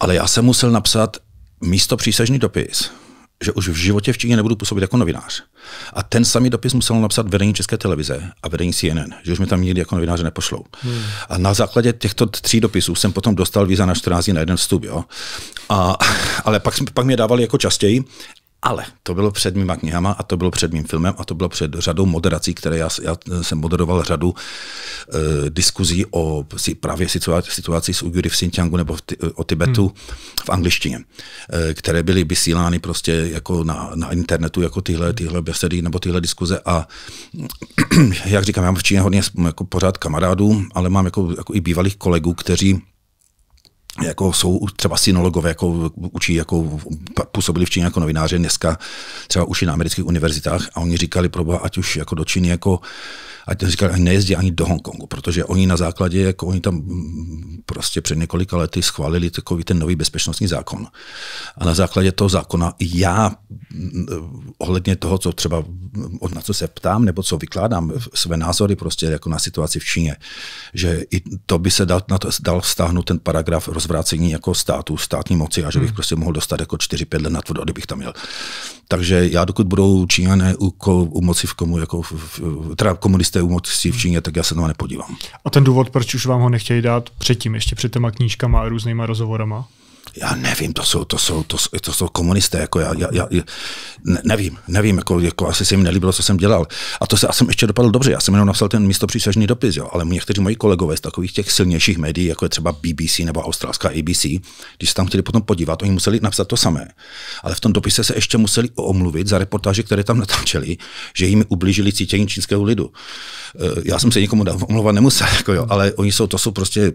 Ale já jsem musel napsat místo přísažný dopis, že už v životě v Číně nebudu působit jako novinář. A ten samý dopis musel napsat vedení České televize a vedení CNN, že už mi tam nikdy jako novináře nepošlou. Hmm. A na základě těchto tří dopisů jsem potom dostal víza na 14 dní na jeden vstup. Jo? A, ale pak, pak mě dávali jako častěji ale to bylo před mýma knihama a to bylo před mým filmem a to bylo před řadou moderací, které já, já jsem moderoval řadu e, diskuzí o si, právě situaci, situaci s Uigury v Xinjiangu nebo v, o Tibetu hmm. v angličtině, e, které byly vysílány prostě jako na, na internetu, jako tyhle, tyhle besedy nebo tyhle diskuze a jak říkám, já mám v Číně hodně jako pořád kamarádů, ale mám jako, jako i bývalých kolegů, kteří jako jsou třeba synologové, jako učí, jako působili v Číně jako novináři, dneska třeba učí na amerických univerzitách a oni říkali proba, ať už jako do Číny jako ať říkali, ať nejezdí ani do Hongkongu, protože oni na základě, jako oni tam mm, prostě před několika lety schválili takový ten nový bezpečnostní zákon. A na základě toho zákona já mm, ohledně toho, co třeba, mm, na co se ptám, nebo co vykládám, své názory prostě jako na situaci v Číně, že i to by se dal, na to, dal vztáhnout ten paragraf rozvrácení jako státu, státní moci a že bych hmm. prostě mohl dostat jako 4-5 let na tvrdo, kdybych tam měl. Takže já dokud budou Číňané u, u moci v komu, jako v, teda komunisté jste Číně, tak já se na nepodívám. A ten důvod, proč už vám ho nechtějí dát předtím, ještě před těma knížkama a různýma rozhovorama? já nevím, to jsou, to jsou, to jsou, to jsou komunisté, jako já, já, já ne, nevím, nevím, jako, jako asi se jim nelíbilo, co jsem dělal. A to se, já jsem ještě dopadl dobře, já jsem jenom napsal ten místo přísažný dopis, jo, ale někteří moji kolegové z takových těch silnějších médií, jako je třeba BBC nebo australská ABC, když se tam chtěli potom podívat, oni museli napsat to samé. Ale v tom dopise se ještě museli omluvit za reportáže, které tam natáčeli, že jim ublížili cítění čínského lidu. E, já jsem se nikomu omlouvat nemusel, jako jo, ale oni jsou, to jsou prostě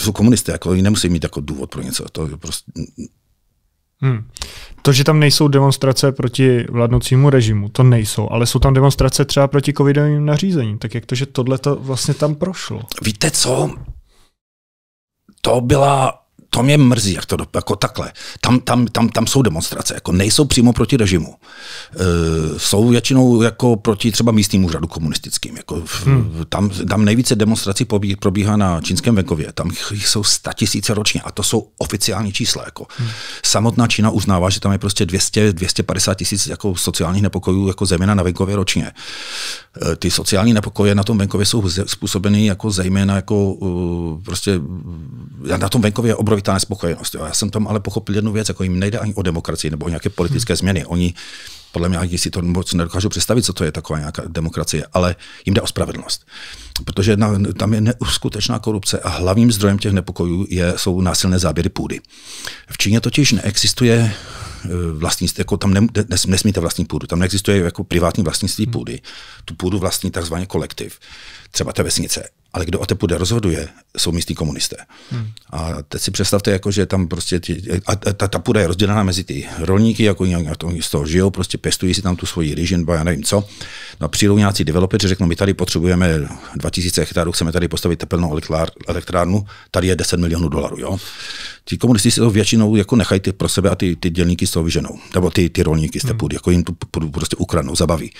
jsou komunisty, jako oni nemusí mít jako důvod pro něco. To je prostě... Hmm. To, že tam nejsou demonstrace proti vládnoucímu režimu, to nejsou, ale jsou tam demonstrace třeba proti covidovým nařízením. Tak jak to, že tohle to vlastně tam prošlo? Víte co? To byla to mě mrzí, jak to jako takhle. Tam, tam, tam, tam jsou demonstrace, jako nejsou přímo proti režimu. E, jsou většinou jako proti třeba místním úřadu komunistickým. Jako v, hmm. tam, tam nejvíce demonstrací probíhá na čínském venkově. Tam jich jsou tisíce ročně a to jsou oficiální čísla. Jako. Hmm. Samotná Čína uznává, že tam je prostě 200, 250 tisíc jako sociálních nepokojů jako zejména na venkově ročně. E, ty sociální nepokoje na tom venkově jsou způsobeny jako zejména jako uh, prostě na tom venkově je obrovitá ta nespokojenost. Jo. Já jsem tam ale pochopil jednu věc, jako jim nejde ani o demokracii nebo o nějaké politické hmm. změny. Oni podle mě ani si to moc nedokážu představit, co to je taková nějaká demokracie, ale jim jde o spravedlnost. Protože na, tam je neuskutečná korupce a hlavním zdrojem těch nepokojů je, jsou násilné záběry půdy. V Číně totiž neexistuje eh, vlastnictví, jako tam ne, nesmíte vlastní půdu, tam neexistuje jako privátní vlastnictví hmm. půdy. Tu půdu vlastní takzvaně kolektiv, třeba té vesnice ale kdo o té půdě rozhoduje, jsou místní komunisté. Hmm. A teď si představte, jako, že tam prostě ti, a ta, ta půda je rozdělená mezi ty rolníky, jako oni to, z toho žijou, prostě pestují si tam tu svoji ryži, nebo já nevím co. No a přijdou nějací developeři, řeknou, my tady potřebujeme 2000 hektarů, chceme tady postavit teplnou elektrárnu, tady je 10 milionů dolarů. Jo? Ti komunisti si to většinou jako nechají ty pro sebe a ty, ty dělníky z toho vyženou, nebo ty, ty rolníky z té hmm. půdy, hmm. jako jim tu půdu prostě ukradnou, zabaví.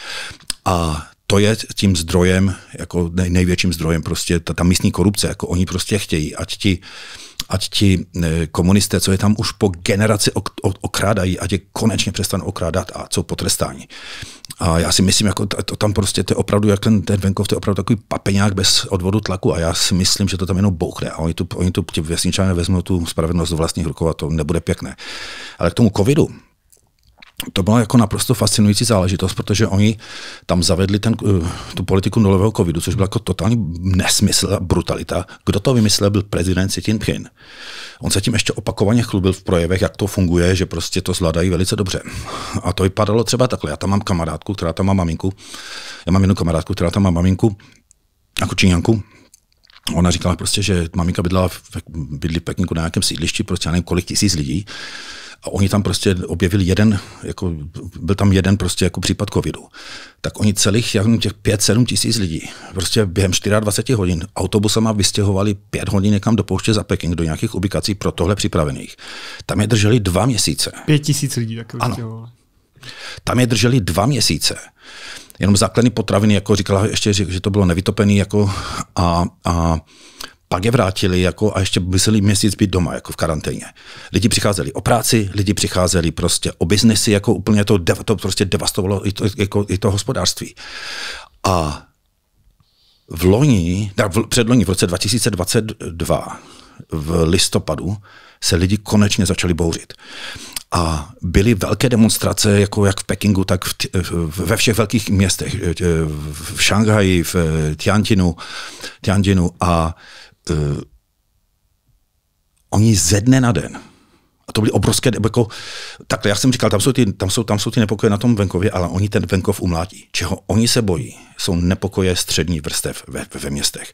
A to je tím zdrojem, jako nej, největším zdrojem prostě ta, ta místní korupce. Jako oni prostě chtějí, ať ti, ať ti e, komunisté, co je tam už po generaci okrádají, ať je konečně přestanou okrádat a co potrestání. A já si myslím, jako to, to tam prostě, to je opravdu, jak ten, ten venkov, to je opravdu takový papeňák bez odvodu tlaku a já si myslím, že to tam jenom bouchne a oni tu, oni tu ti vesničané vezmou tu spravedlnost do vlastních rukou a to nebude pěkné. Ale k tomu covidu, to byla jako naprosto fascinující záležitost, protože oni tam zavedli ten, eh, tu politiku nulového covidu, což byla jako totální nesmysl a brutalita. Kdo to vymyslel, byl prezident Xi Jinping. On se tím ještě opakovaně chlubil v projevech, jak to funguje, že prostě to zvládají velice dobře. A to vypadalo třeba takhle. Já tam mám kamarádku, která tam má maminku. Já mám jednu kamarádku, která tam má maminku, jako číňanku, Ona říkala prostě, že maminka bydlela v, bydlí v Pekinku na nějakém sídlišti, prostě já nevím, kolik tisíc lidí. A oni tam prostě objevili jeden, jako, byl tam jeden prostě jako případ covidu. Tak oni celých jak těch 5-7 tisíc lidí prostě během 24 hodin autobusama vystěhovali 5 hodin někam do pouště za Peking, do nějakých ubikací pro tohle připravených. Tam je drželi dva měsíce. 5 tisíc lidí takhle ano. Tam je drželi dva měsíce. Jenom základní potraviny, jako říkala ještě, že to bylo nevytopený, jako a, a pak je vrátili jako a ještě museli měsíc být doma, jako v karanténě. Lidi přicházeli o práci, lidi přicházeli prostě o biznesy, jako úplně to, to prostě devastovalo i to, jako, i to hospodářství. A v loni, v, předloni v roce 2022, v listopadu, se lidi konečně začali bouřit. A byly velké demonstrace, jako jak v Pekingu, tak v, v, ve všech velkých městech, v Šanghaji, v Tianjinu, Tianjinu a uh, oni ze dne na den, a to byly obrovské, jako, takhle, já jsem říkal, tam jsou, ty, tam, jsou, tam jsou ty nepokoje na tom venkově, ale oni ten venkov umlátí. Čeho oni se bojí, jsou nepokoje střední vrstev ve, ve městech.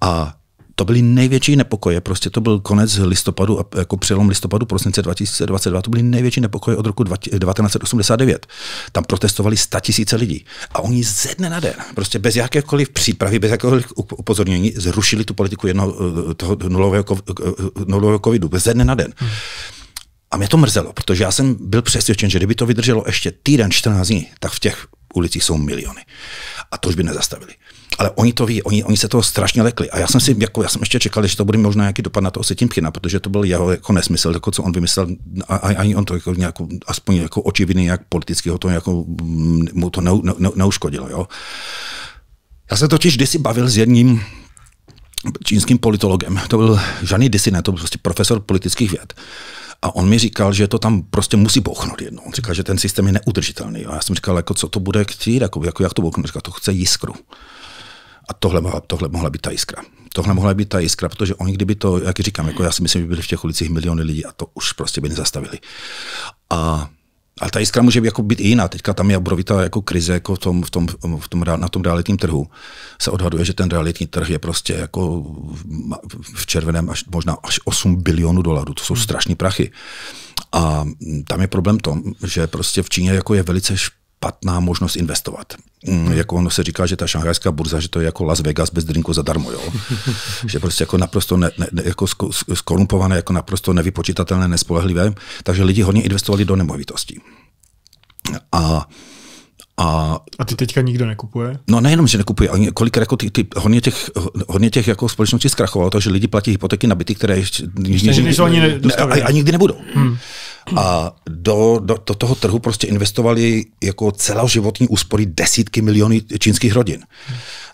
A to byly největší nepokoje. Prostě to byl konec listopadu, jako přelom listopadu, prosince 2022, to byly největší nepokoje od roku 1989. Eh, Tam protestovali tisíce lidí. A oni ze dne na den, prostě bez jakékoliv přípravy, bez jakéhokoliv upozornění, zrušili tu politiku jednoho, eh, toho nulového, eh, nulového covidu. Ze dne na den. Hmm. A mě to mrzelo, protože já jsem byl přesvědčen, že kdyby to vydrželo ještě týden, 14 dní, tak v těch ulicích jsou miliony. A to už by nezastavili. Ale oni to ví, oni, oni se toho strašně lekli. A já jsem si, jako, já jsem ještě čekal, že to bude možná nějaký dopad na toho Setimpkina, protože to byl jeho jako nesmysl, jako co on vymyslel, a, ani on to jako nějak, aspoň jako očividný, jak politicky ho to jako, mm, mu to ne, ne, ne, neuškodilo. Jo? Já se totiž kdysi bavil s jedním čínským politologem, to byl žádný disine, to byl prostě profesor politických věd. A on mi říkal, že to tam prostě musí bouchnout jednou. On říkal, že ten systém je neudržitelný. A já jsem říkal, jako, co to bude chtít, jako, jako, jak to bouchnout. Říkal, to chce jiskru. A tohle, tohle mohla být ta jiskra. Tohle mohla být ta jiskra, protože oni, kdyby to, jak říkám, jako já si myslím, že byli v těch ulicích miliony lidí a to už prostě by nezastavili. A ale ta jiskra může být, jako být i jiná. Teďka tam je obrovitá jako krize jako v tom, v tom, v tom, na tom realitním trhu. Se odhaduje, že ten realitní trh je prostě jako v červeném až možná až 8 bilionů dolarů. To jsou hmm. strašné prachy. A tam je problém tom, že prostě v Číně jako je velice špatný špatná možnost investovat. Mm, jako ono se říká, že ta šanghajská burza, že to je jako Las Vegas bez drinku zadarmo, jo. že prostě jako naprosto ne, ne, jako skorumpované, jako naprosto nevypočitatelné, nespolehlivé. Takže lidi hodně investovali do nemovitostí. A a, a ty teďka nikdo nekupuje? No nejenom, že nekupuje, ale kolikrát jako ty, ty, hodně těch, hodně těch jako společností zkrachovalo, takže lidi platí hypotéky na byty, které ještě, ještě nikdy, ani, ne, a, a nikdy nebudou. Hmm a do, do, do toho trhu prostě investovali jako celoživotní úspory desítky milionů čínských rodin.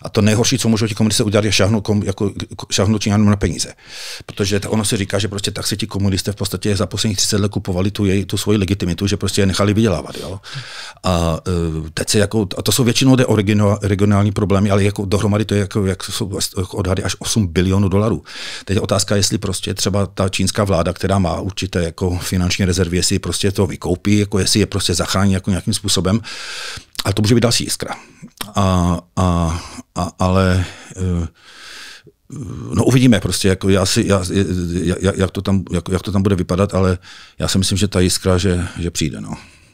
A to nejhorší, co můžou ti komunisté udělat, je šáhnout, kom, jako, šáhnout Číňanům na peníze. Protože ta, ono se říká, že prostě tak si ti komunisté v podstatě za posledních 30 let kupovali tu, jej, tu svoji legitimitu, že prostě je nechali vydělávat. Jo? A e, teď se jako, a to jsou většinou de regionální problémy, ale jako dohromady to je jako, jak jsou jako odhady až 8 bilionů dolarů. Teď je otázka, jestli prostě třeba ta čínská vláda, která má určité jako finanční rezervy, rezervy, jestli prostě to vykoupí, jako jestli je prostě zachrání jako nějakým způsobem. ale to může být další jiskra. A, a, a, ale eh, no uvidíme prostě, jako já si, já, jak, jak, to tam, jak, jak to tam bude vypadat, ale já si myslím, že ta jiskra, že, že přijde. No.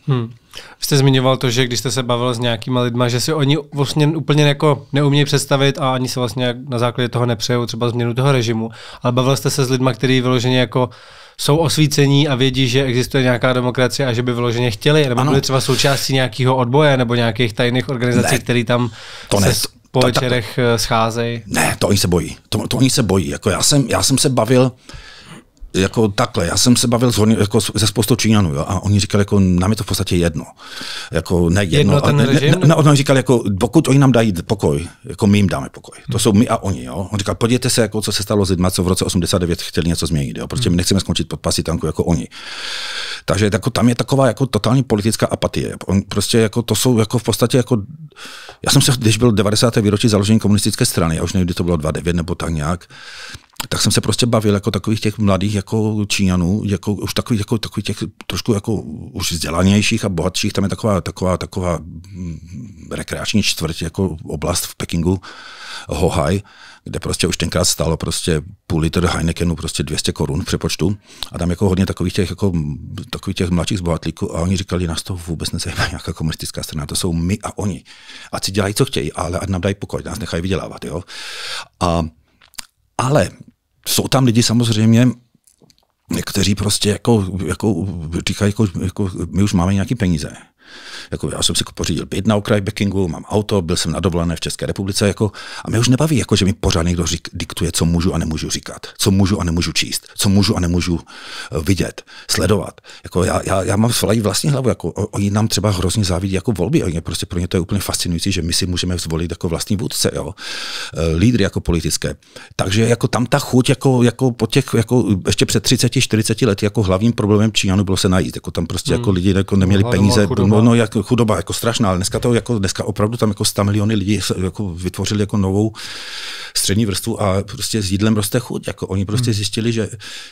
Hmm. Vy jste zmiňoval to, že když jste se bavil s nějakýma lidma, že si oni vlastně úplně jako neumějí představit a ani se vlastně na základě toho nepřejou třeba změnu toho režimu, ale bavil jste se s lidma, kteří vyloženě jako jsou osvícení a vědí, že existuje nějaká demokracie a že by vloženě chtěli, nebo ano. byli třeba součástí nějakého odboje nebo nějakých tajných organizací, které tam to se po večerech eh, scházejí? Ne, to oni se bojí. To, to oni se bojí. Jako já, jsem, já jsem se bavil, jako takhle, já jsem se bavil s, jako ze spoustou Číňanů jo, a oni říkali, jako nám je to v podstatě jedno. Jako ne jedno, jedno ten ale, režim? Ne, ne, ne, on říkal, jako pokud oni nám dají pokoj, jako my jim dáme pokoj. To hmm. jsou my a oni. Jo. On říkal, podívejte se, jako, co se stalo s lidmi, co v roce 89 chtěli něco změnit, jo, protože my nechceme skončit pod tanku jako oni. Takže jako, tam je taková jako totální politická apatie. On prostě jako, to jsou jako v podstatě jako, já jsem se, když byl 90. výročí založení komunistické strany, já už nevím, kdy to bylo 29 nebo tak nějak, tak jsem se prostě bavil jako takových těch mladých jako Číňanů, jako už takových, jako, takových těch trošku jako už vzdělanějších a bohatších, tam je taková, taková, taková mm, rekreační čtvrť, jako oblast v Pekingu, Hohaj, kde prostě už tenkrát stálo prostě půl litr Heinekenu prostě 200 korun v přepočtu a tam jako hodně takových těch, jako, takových těch mladších zbohatlíků a oni říkali, nás to vůbec nezajímá nějaká komunistická strana, to jsou my a oni. A si dělají, co chtějí, ale ať nám dají pokoj, nás nechají vydělávat, jo. A ale jsou tam lidi samozřejmě, kteří prostě jako, jako říkají, jako, jako, my už máme nějaké peníze. Jako já jsem si jako pořídil byt na okraj Bekingu, mám auto, byl jsem nadovolené v České republice, jako, a mě už nebaví, jako, že mi pořád někdo řík, diktuje, co můžu a nemůžu říkat, co můžu a nemůžu číst, co můžu a nemůžu eh, vidět, sledovat. Jako, já, já, já mám svoji vlastní hlavu, jako, oni nám třeba hrozně závidí jako volby, oni prostě pro ně to je úplně fascinující, že my si můžeme zvolit jako vlastní vůdce, jo, eh, lídry jako politické. Takže jako tam ta chuť, jako, jako po těch, jako ještě před 30, 40 lety, jako hlavním problémem Číňanů bylo se najít, jako tam prostě hmm. jako lidi jako neměli peníze, nebo no, jako chudoba, jako strašná, ale dneska, to, jako, dneska opravdu tam jako 100 miliony lidí jako vytvořili jako novou střední vrstvu a prostě s jídlem roste chuť. Jako oni prostě hmm. zjistili, že,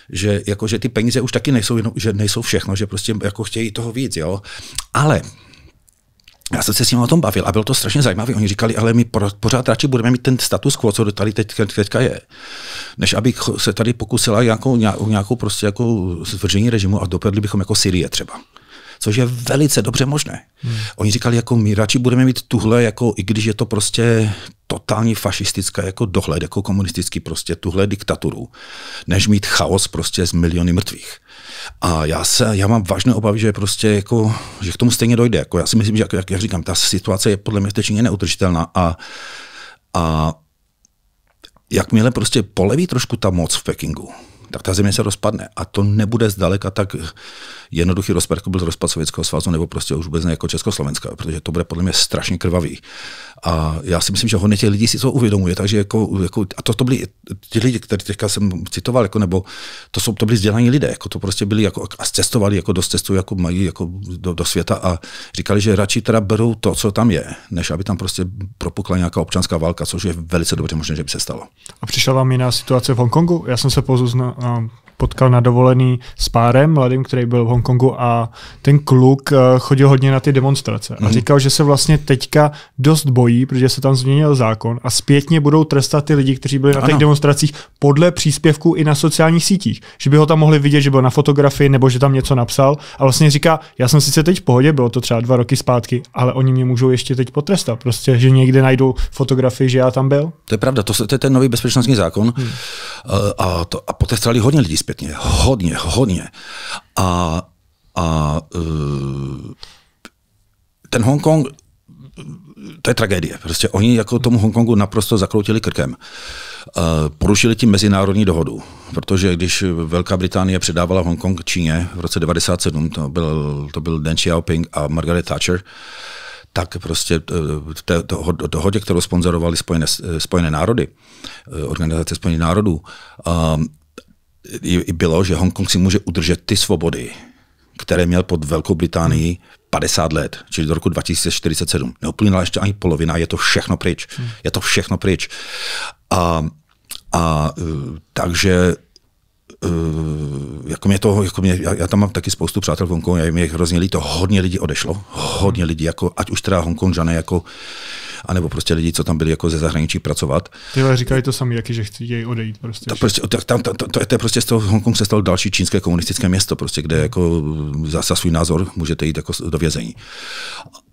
že, jako, že ty peníze už taky nejsou, jenom, že nejsou všechno, že prostě jako chtějí toho víc. Jo? Ale já jsem se s nimi o tom bavil a bylo to strašně zajímavé. Oni říkali, ale my pořád radši budeme mít ten status quo, co tady teď, teďka je, než abych se tady pokusila nějakou, nějakou prostě jako zvržení režimu a dopadli bychom jako Syrie třeba což je velice dobře možné. Hmm. Oni říkali, jako my radši budeme mít tuhle, jako i když je to prostě totální fašistická jako dohled, jako komunistický prostě tuhle diktaturu, než mít chaos prostě z miliony mrtvých. A já, se, já mám vážné obavy, že prostě jako, že k tomu stejně dojde. Jako já si myslím, že jak, jak, jak říkám, ta situace je podle mě stečně neutržitelná a, a jakmile prostě poleví trošku ta moc v Pekingu, tak ta země se rozpadne. A to nebude zdaleka tak jednoduchý rozpad, jako byl rozpad Sovětského svazu nebo prostě už vůbec ne jako Československa, protože to bude podle mě strašně krvavý. A já si myslím, že hodně těch lidí si to uvědomuje, takže jako, jako a to, to byli ti lidi, které teďka jsem citoval, jako, nebo to jsou to byli vzdělaní lidé, jako to prostě byli jako, a cestovali jako dost cestu, jako mají jako do, do, světa a říkali, že radši teda berou to, co tam je, než aby tam prostě propukla nějaká občanská válka, což je velice dobře možné, že by se stalo. A přišla vám jiná situace v Hongkongu? Já jsem se pozuzna, Um, potkal na dovolený s párem mladým, který byl v Hongkongu a ten kluk eh, chodil hodně na ty demonstrace a mhm. říkal, že se vlastně teďka dost bojí, protože se tam změnil zákon a zpětně budou trestat ty lidi, kteří byli na ano. těch demonstracích podle příspěvků i na sociálních sítích, že by ho tam mohli vidět, že byl na fotografii nebo že tam něco napsal a vlastně říká, já jsem sice teď v pohodě, bylo to třeba dva roky zpátky, ale oni mě můžou ještě teď potrestat, prostě, že někde najdou fotografii, že já tam byl. To je pravda, to, to je ten nový bezpečnostní zákon hmm. a, eh, a, to, a potrestali hodně lidí zpět zpětně, hodně, hodně. A, a e, ten Hongkong, to je tragédie. Prostě oni jako tomu Hongkongu naprosto zakroutili krkem. E, porušili tím mezinárodní dohodu, protože když Velká Británie předávala Hongkong Číně v roce 97, to byl, to byl Deng Xiaoping a Margaret Thatcher, tak prostě e, v té dohodě, kterou sponzorovali Spojené, Spojené národy, Organizace spojených národů, bylo, že Hongkong si může udržet ty svobody, které měl pod Velkou Británií 50 let, čili do roku 2047. Neuplynula ještě ani polovina, je to všechno pryč. Hmm. Je to všechno pryč. A, a e, takže e, jako mě to, jako mě, já, já tam mám taky spoustu přátel v Hongkongu, já jim je hrozně líto, hodně lidí odešlo, hodně lidí, jako, ať už teda Hongkongžané, jako anebo prostě lidi, co tam byli jako ze zahraničí pracovat. Tyhle říkají to sami, jaký, že chtějí odejít prostě. To, prostě, to, tam, to, to, to, to, je prostě z toho Hongkong se stalo další čínské komunistické město, prostě, kde hmm. jako za, za svůj názor můžete jít jako do vězení.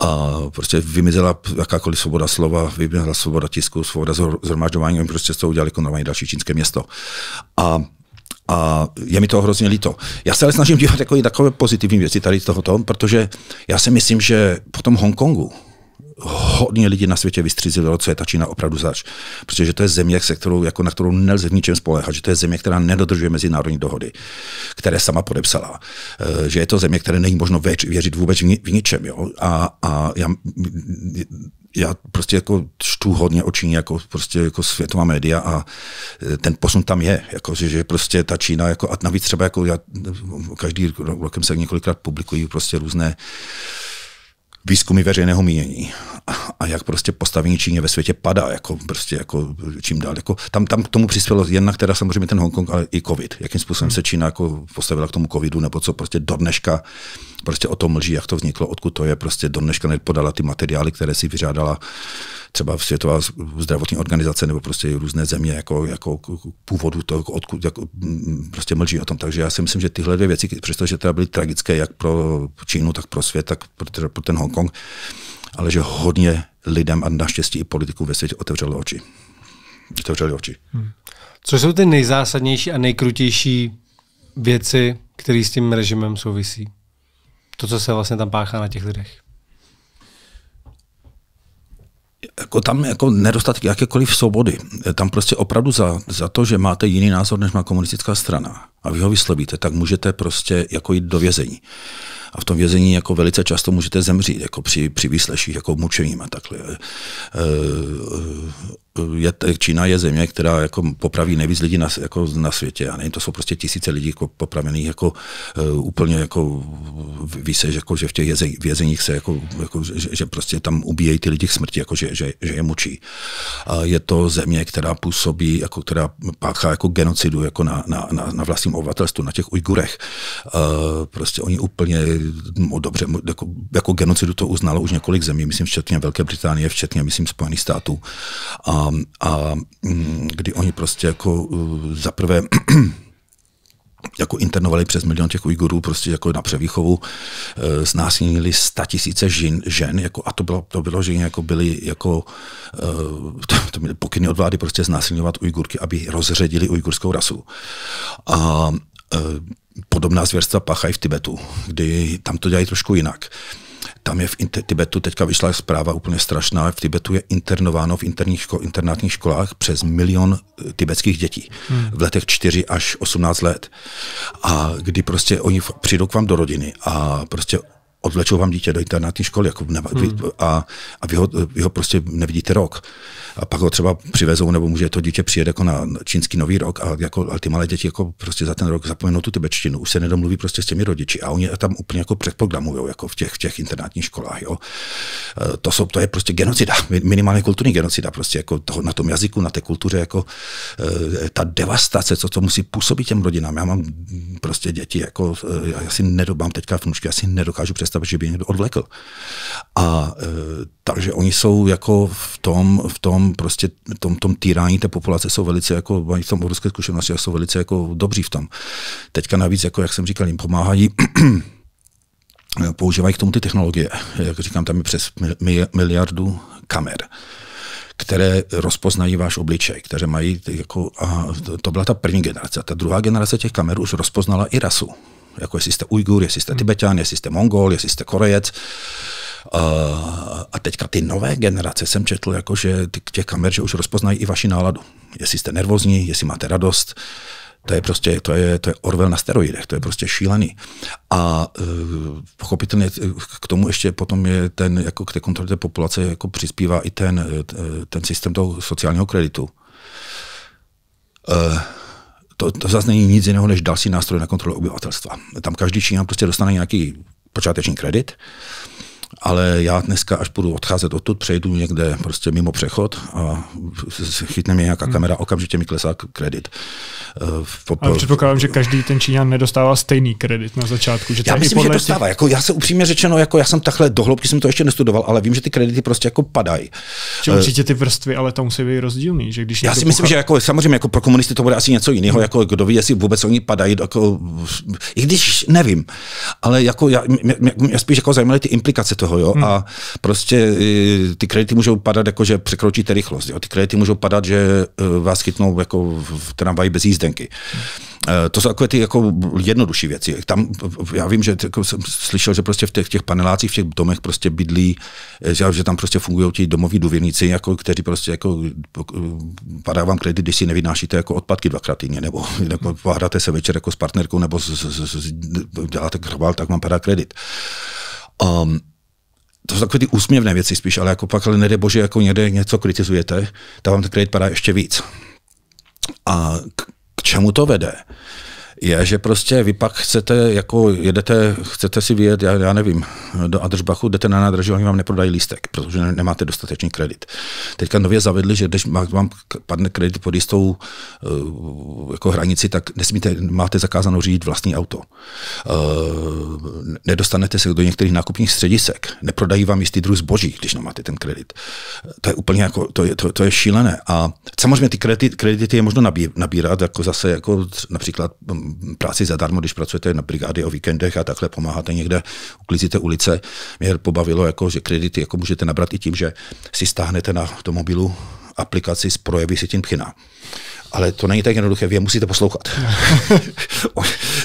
A prostě vymizela jakákoliv svoboda slova, vymizela svoboda tisku, svoboda zhromažďování, oni prostě z toho udělali jako normální další čínské město. A a je mi to hrozně líto. Já se ale snažím dívat jako i takové pozitivní věci tady z tohoto, protože já si myslím, že po tom Hongkongu, hodně lidí na světě vystřízilo, co je ta Čína opravdu zač. Protože to je země, se kterou, jako na kterou nelze v ničem spolehat, že to je země, která nedodržuje mezinárodní dohody, které sama podepsala. Eh, že je to země, které není možno věřit vůbec v ničem. Jo? A, a já, já prostě jako čtu hodně o Číně jako prostě jako světová média a eh, ten posun tam je, jako, že prostě ta Čína, jako, a navíc třeba jako já, každý rokem se několikrát publikují prostě různé uh, výzkumy veřejného mínění a jak prostě postavení Číně ve světě padá, jako prostě jako čím dál. Jako, tam, tam k tomu přispělo jednak teda samozřejmě ten Hongkong, ale i covid. Jakým způsobem hmm. se Čína jako postavila k tomu covidu, nebo co prostě do dneška prostě o tom mlží, jak to vzniklo, odkud to je, prostě do dneška nepodala ty materiály, které si vyřádala třeba Světová zdravotní organizace nebo prostě různé země jako, jako původu to, odkud, jako, prostě mlží o tom. Takže já si myslím, že tyhle dvě věci, přestože teda byly tragické jak pro Čínu, tak pro svět, tak pro, pro ten Hongkong, ale že hodně lidem a naštěstí i politiků ve světě otevřeli oči. Otevřeli oči. Hmm. Co jsou ty nejzásadnější a nejkrutější věci, které s tím režimem souvisí? to, co se vlastně tam páchá na těch lidech. Jako tam jako nedostatek jakékoliv svobody. Tam prostě opravdu za, za to, že máte jiný názor, než má komunistická strana a vy ho vyslovíte, tak můžete prostě jako jít do vězení. A v tom vězení jako velice často můžete zemřít, jako při, při výsleších, jako mučením a takhle. E, je, Čína je země, která jako popraví nejvíc lidí na, jako na světě. A nevím, to jsou prostě tisíce lidí jako popravených jako uh, úplně jako ví se, že, jako, že v těch jeze, vězeních se jako, jako že, že, prostě tam ubíjejí ty lidi k smrti, jako že, že, že je mučí. A je to země, která působí, jako, která páchá jako genocidu jako na, na, na, na vlastním obyvatelstvu, na těch Ujgurech. Uh, prostě oni úplně no, dobře, jako, jako genocidu to uznalo už několik zemí, myslím včetně Velké Británie, včetně myslím Spojených států. A a, mm, kdy oni prostě jako uh, zaprvé jako internovali přes milion těch Ujgurů prostě jako na převýchovu, e, znásilnili sta tisíce žen, žen jako, a to bylo, to bylo, že jako byli jako, e, to, to byly pokyny od vlády prostě znásilňovat Ujgurky, aby rozředili ujgurskou rasu. A e, podobná zvěrstva páchají v Tibetu, kdy tam to dělají trošku jinak. Tam je v inter- Tibetu teďka vyšla zpráva úplně strašná. V Tibetu je internováno v interních ško- internátních školách přes milion eh, tibetských dětí hmm. v letech 4 až 18 let. A kdy prostě oni přijdou k vám do rodiny a prostě odvlečou vám dítě do internátní školy jako neba, hmm. a, a vy, ho, vy ho prostě nevidíte rok. A pak ho třeba přivezou, nebo může to dítě přijet jako na čínský nový rok a, jako, a ty malé děti jako prostě za ten rok zapomenou tu tibetštinu, už se nedomluví prostě s těmi rodiči a oni tam úplně jako předprogramují jako v těch, v těch internátních školách. Jo. E, to, jsou, to je prostě genocida, minimálně kulturní genocida prostě jako toho, na tom jazyku, na té kultuře, jako e, ta devastace, co to musí působit těm rodinám. Já mám prostě děti, jako e, já si nedobám teďka vnučky, já si nedokážu přes stav, že by někdo odvlekl. A e, takže oni jsou jako v tom, v tom prostě tom, tom týrání té populace jsou velice jako, mají v tom obrovské zkušenosti a jsou velice jako dobří v tom. Teďka navíc, jako jak jsem říkal, jim pomáhají používají k tomu ty technologie. Jak říkám, tam je přes miliardu kamer které rozpoznají váš obličej, které mají, jako, a to, to byla ta první generace. Ta druhá generace těch kamer už rozpoznala i rasu jako jestli jste Ujgur, jestli jste hmm. Tibetan, jestli jste Mongol, jestli jste Korejec. Uh, a teďka ty nové generace jsem četl, jako že těch kamer, že už rozpoznají i vaši náladu. Jestli jste nervózní, jestli máte radost, to je prostě, to je, to je Orwell na steroidech, to je prostě šílený. A e, pochopitelně e, k tomu ještě potom je ten, jako k té kontrole té populace jako přispívá i ten, e, e, ten systém toho sociálního kreditu. E, to, to zase není nic jiného než další nástroj na kontrolu obyvatelstva. Tam každý Čína prostě dostane nějaký počáteční kredit, ale já dneska, až budu odcházet odtud, přejdu někde prostě mimo přechod a chytne mě nějaká hmm. kamera, okamžitě mi klesá kredit. Uh, Ale předpokládám, že každý ten Číňan nedostává stejný kredit na začátku. Že já myslím, podle... že dostává. Těch... Jako, já se upřímně řečeno, jako já jsem takhle dohloubky jsem to ještě nestudoval, ale vím, že ty kredity prostě jako padají. Uh, určitě ty vrstvy, ale to musí být rozdílný. Že když já si myslím, pochá... že jako, samozřejmě jako pro komunisty to bude asi něco jiného, hmm. jako kdo ví, jestli vůbec oni padají, jako, i když nevím, ale jako já, mě, mě, mě spíš jako zajímaly ty implikace toho, jo, hmm. a prostě e, ty kredity můžou padat, jako že překročíte rychlost, jo, ty kredity můžou padat, že e, vás chytnou jako v tramvaji bez jízdenky. E, to jsou takové ty jako jednodušší věci. Tam, já vím, že jako jsem slyšel, že prostě v těch, těch panelácích, v těch domech prostě bydlí, že, že tam prostě fungují ti domoví důvěrníci, jako, kteří prostě jako padá vám kredit, když si nevynášíte jako odpadky dvakrát týdně, nebo, nebo pohádáte se večer jako s partnerkou, nebo z, z, z, děláte krval, tak vám padá kredit. Um, to jsou takové ty úsměvné věci spíš, ale jako pak, ale nedej bože, jako někde něco kritizujete, tak vám ten kredit padá ještě víc. A k, k čemu to vede? je, že prostě vy pak chcete, jako jedete, chcete si vyjet, já, já nevím, do Adržbachu, jdete na nádraží, oni vám neprodají lístek, protože nemáte dostatečný kredit. Teďka nově zavedli, že když vám padne kredit pod jistou eh, jako hranici, tak nesmíte, máte zakázanou řídit vlastní auto. Eh, nedostanete se do některých nákupních středisek, neprodají vám jistý druh zboží, když nemáte ten kredit. To je úplně jako, to je, to, to je šílené. A samozřejmě ty kredity, kredity je možno nabírat, jako zase jako například práci zadarmo, když pracujete na brigády o víkendech a takhle pomáháte někde, uklízíte ulice. Mě pobavilo, jako, že kredity jako můžete nabrat i tím, že si stáhnete na to mobilu aplikaci z projevy tím pchyná. Ale to není tak jednoduché, vy je musíte poslouchat.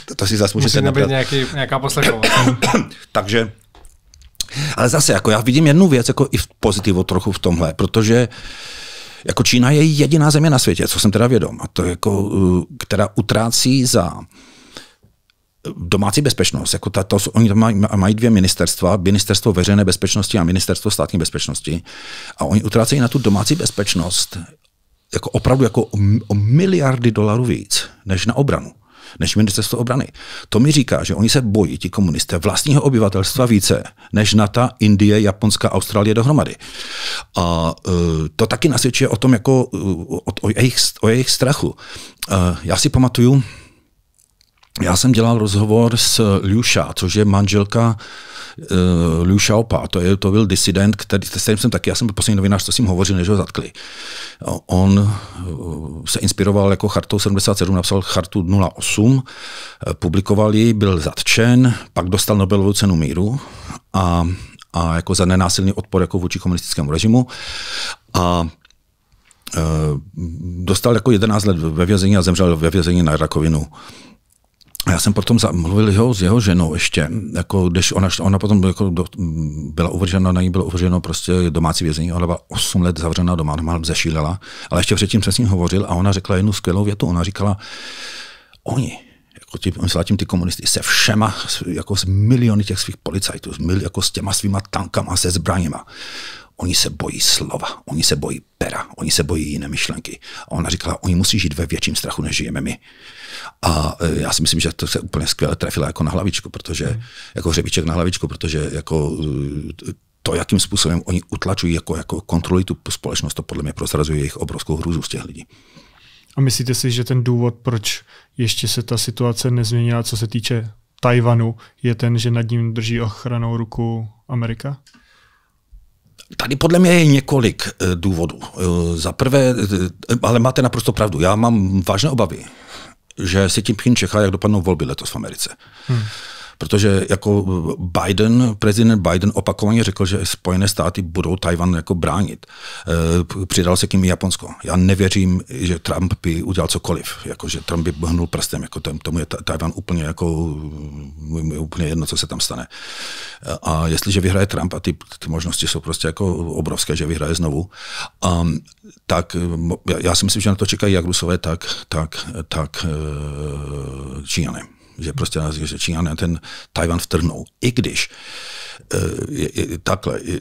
to, to si zase můžete Musí nabrat. nějaký, nějaká Takže ale zase, jako já vidím jednu věc jako i v pozitivu trochu v tomhle, protože uh, jako Čína je jediná země na světě, co jsem teda vědom, a to jako, uh, která utrácí za uh, domácí bezpečnost, jako ta, to, oni tam mají, mají dvě ministerstva, ministerstvo veřejné bezpečnosti a ministerstvo státní bezpečnosti, a oni utrácejí na tu domácí bezpečnost jako opravdu jako o miliardy dolarů víc než na obranu než ministerstvo obrany. To mi říká, že oni se bojí, ti komunisté, vlastního obyvatelstva více než NATO, Indie, Japonska, Austrálie dohromady. A uh, to taky nasvědčuje o tom, jako uh, o, o, jejich, o jejich strachu. Uh, já si pamatuju, já jsem dělal rozhovor s Liuša, což je manželka uh, Liu Xiaopa, to, je, to byl disident, který, s kterým jsem taky, já jsem byl poslední novinář, co s ním hovořil, než ho zatkli. On eh, se inspiroval jako chartou 77, napsal chartu 08, eh, publikoval ji, byl zatčen, pak dostal Nobelovu cenu míru a, a jako za nenásilný odpor jako vůči komunistickému režimu. A dostal jako 11 let ve vězení a zemřel ve vězení na rakovinu. A já jsem potom mluvil jeho, s jeho ženou ještě, jako když ona, ona potom jako do, byla uvržena, na ní bylo uvrženo prostě domácí vězení, ona byla 8 let zavřena doma, doma zešílela, ale ještě předtím jsem s ním hovořil a ona řekla jednu skvělou větu, ona říkala, oni, jako ti, myslela tím ty komunisty, se všema, jako s miliony těch svých policajtů, s mil, jako s těma svýma tankama, se zbraněma. Oni se bojí slova, oni se bojí pera, oni se bojí jiné myšlenky. A ona říkala, oni musí žít ve větším strachu, než žijeme my. A e, já si myslím, že to se úplně skvěle trefila jako na hlavičku, protože, mm. jako hřebiček na hlavičku, protože jako e, to, jakým způsobem oni utlačují, jako, jako kontrolují tu společnost, to podle mě prozrazuje jejich obrovskou hruzu z těch lidí. A myslíte si, že ten důvod, proč ještě se ta situace nezměnila, co se týče Tajvanu, je ten, že nad ním drží ochranou ruku Amerika? Tady podle mě je několik eh, důvodů. Eh, za prvé, eh, ale máte naprosto pravdu, já mám vážné obavy, že si tím Čecha, jak dopadnou volby letos v Americe. Hmm protože jako eh, Biden, prezident Biden opakovaně řekl, že Spojené státy budou Tajvan jako bránit. Eh, přidal se k ním Japonsko. Já nevěřím, že Trump by udělal cokoliv, jako že Trump by hnul prstem, jako tomu je Tajvan úplně jako mm, úplně jedno, co se tam stane. Eh, a jestliže vyhraje Trump, a ty, ty možnosti jsou prostě jako obrovské, že vyhraje znovu, a, ehm, tak já si myslím, že na to čekají jak Rusové, tak, tak, tak Číňané že prostě nás že Číňané ten Tajvan vtrhnou. I když eh, je, je, takhle, je,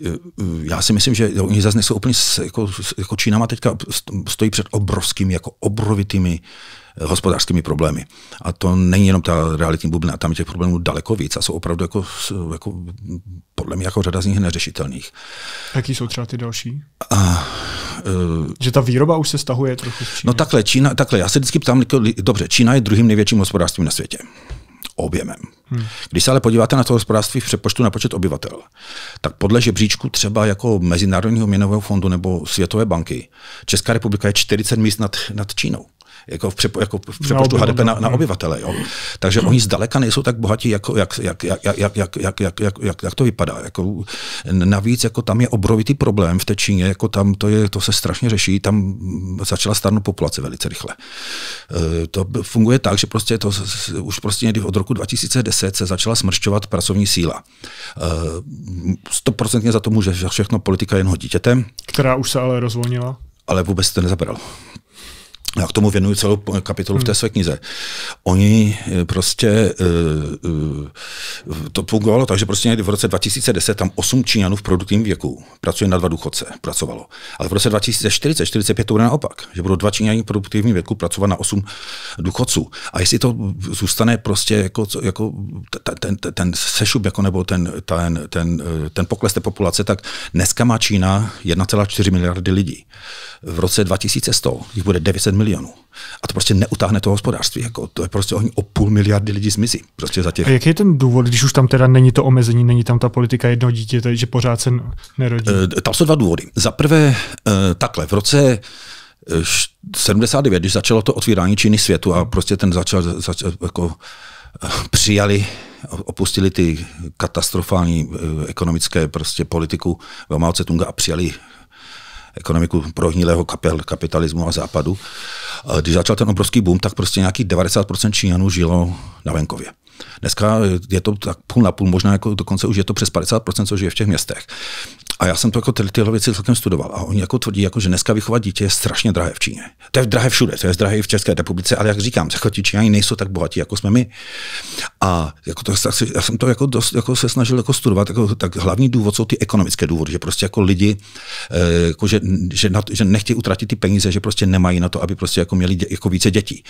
já si myslím, že oni zase nejsou úplně, jako, jako Čína má teďka stojí před obrovskými, jako obrovitými hospodářskými problémy. A to není jenom ta realitní bublina, tam těch problémů daleko víc a jsou opravdu jako, jako podle mě jako řada z nich neřešitelných. Jaký jsou třeba ty další? A, uh, že ta výroba už se stahuje trochu z Číny. No takhle, Čína, takhle, já se vždycky ptám, jako dobře, Čína je druhým největším hospodářstvím na světě objemem. Hmm. Když se ale podíváte na to hospodářství v přepočtu na počet obyvatel, tak podle žebříčku třeba jako Mezinárodního měnového fondu nebo Světové banky, Česká republika je 40 míst nad, nad Čínou jako v, přepo, jako v přepočtu na HDP na, na obyvatele. Jo? Takže oni zdaleka nejsou tak bohatí, jako, jak, jak, jak, jak, jak, jak, jak, jak, jak, jak to vypadá. Jako, navíc jako tam je obrovitý problém v té Číně, jako tam to, je, to se strašně řeší, tam začala starnout populace velice rychle. To funguje tak, že prostě to už prostě někdy od roku 2010 se začala smršťovat pracovní síla. Stoprocentně za to může všechno politika jednoho dítěte. Která už se ale rozvolnila ale vůbec to nezabral já k tomu věnuju celou kapitolu hmm. v té hmm. své knize. Oni eh, prostě, eh, eh, to fungovalo tak, že prostě někdy v roce 2010 tam 8 Číňanů v produktivním věku pracuje na dva důchodce, pracovalo. Ale v roce 2040, 45 to bude naopak, že budou dva Číňani v produktivním věku pracovat na 8 důchodců. A jestli to zůstane prostě jako, jako ten, ten, ten sešup, jako nebo ten, ten, ten, ten pokles té populace, tak dneska má Čína 1,4 miliardy lidí. V roce 2100 jich bude 900 milionů. A to prostě neutáhne to hospodářství. Jako to je prostě oni o půl miliardy lidí zmizí. Prostě za těch... A jaký je ten důvod, když už tam teda není to omezení, není tam ta politika dítě, tedy že pořád se nerodí? E, tam jsou dva důvody. Za prvé, e, takhle, v roce 79, eh, když začalo to otvírání Číny světu a prostě ten začal, začal jako přijali, opustili ty katastrofální ekonomické prostě politiku tse Tunga a přijali ekonomiku prohnilého kapitalismu a západu. Když začal ten obrovský boom, tak prostě nějaký 90% Číňanů žilo na venkově. Dneska je to tak půl na půl, možná jako dokonce už je to přes 50%, co žije v těch městech. A já jsem to jako ty, tyhle věci celkem studoval. A oni jako tvrdí, jako, že dneska vychovat dítě je strašně drahé v Číně. To je drahé všude, to je drahé i v České republice, ale jak říkám, jako ti Číňani nejsou tak bohatí, jako jsme my. A jako to, já jsem to jako dost, jako se snažil jako studovat, jako, tak hlavní důvod jsou ty ekonomické důvody, že prostě jako lidi, eh, jako, že, že, na, že nechtějí utratit ty peníze, že prostě nemají na to, aby prostě jako měli dě, jako více dětí.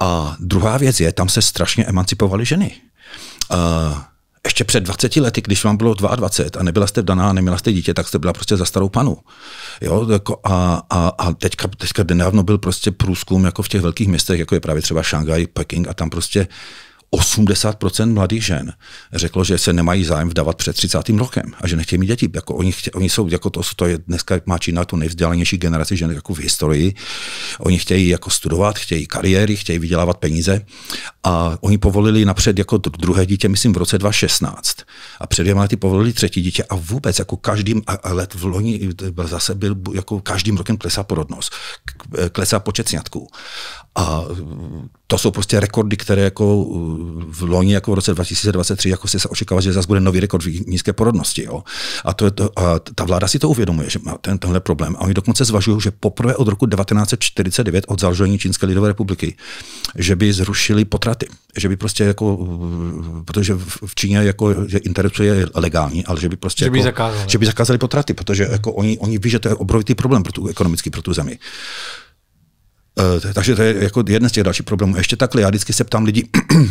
A druhá věc je, tam se strašně emancipovaly ženy. Uh, ještě před 20 lety, když vám bylo 22 a nebyla jste vdaná, neměla jste dítě, tak jste byla prostě za starou panu. Jo, jako a, a, a teďka, teďka nedávno byl prostě průzkum jako v těch velkých městech, jako je právě třeba Šangaj, Peking a tam prostě 80% mladých žen řeklo, že se nemají zájem vdávat před 30. rokem a že nechtějí mít děti. Jako oni, chtě, oni jsou, jako to, to je dneska má Čína tu nejvzdělanější generaci žen jako v historii. Oni chtějí jako studovat, chtějí kariéry, chtějí vydělávat peníze a oni povolili napřed jako druhé dítě, myslím v roce 2016 a před dvěma lety povolili třetí dítě a vůbec jako každým let v loni zase byl, jako každým rokem klesá porodnost, klesá počet sňatků. A to jsou prostě rekordy, které jako v loni jako v roce 2023 jako se očekává, že zase bude nový rekord v nízké porodnosti. Jo? A, to je to, a ta vláda si to uvědomuje, že má ten, tenhle problém. A oni dokonce zvažují, že poprvé od roku 1949, od založení Čínské lidové republiky, že by zrušili potraty. Že by prostě jako, protože v Číně jako, že je legální, ale že by prostě že by, jako, zakázali. že by zakázali potraty, protože jako oni, oni ví, že to je obrovitý problém pro tu, ekonomický pro tu zemi. Eh, takže to je jako jeden z těch dalších problémů. Ještě takhle, já vždycky se ptám lidí,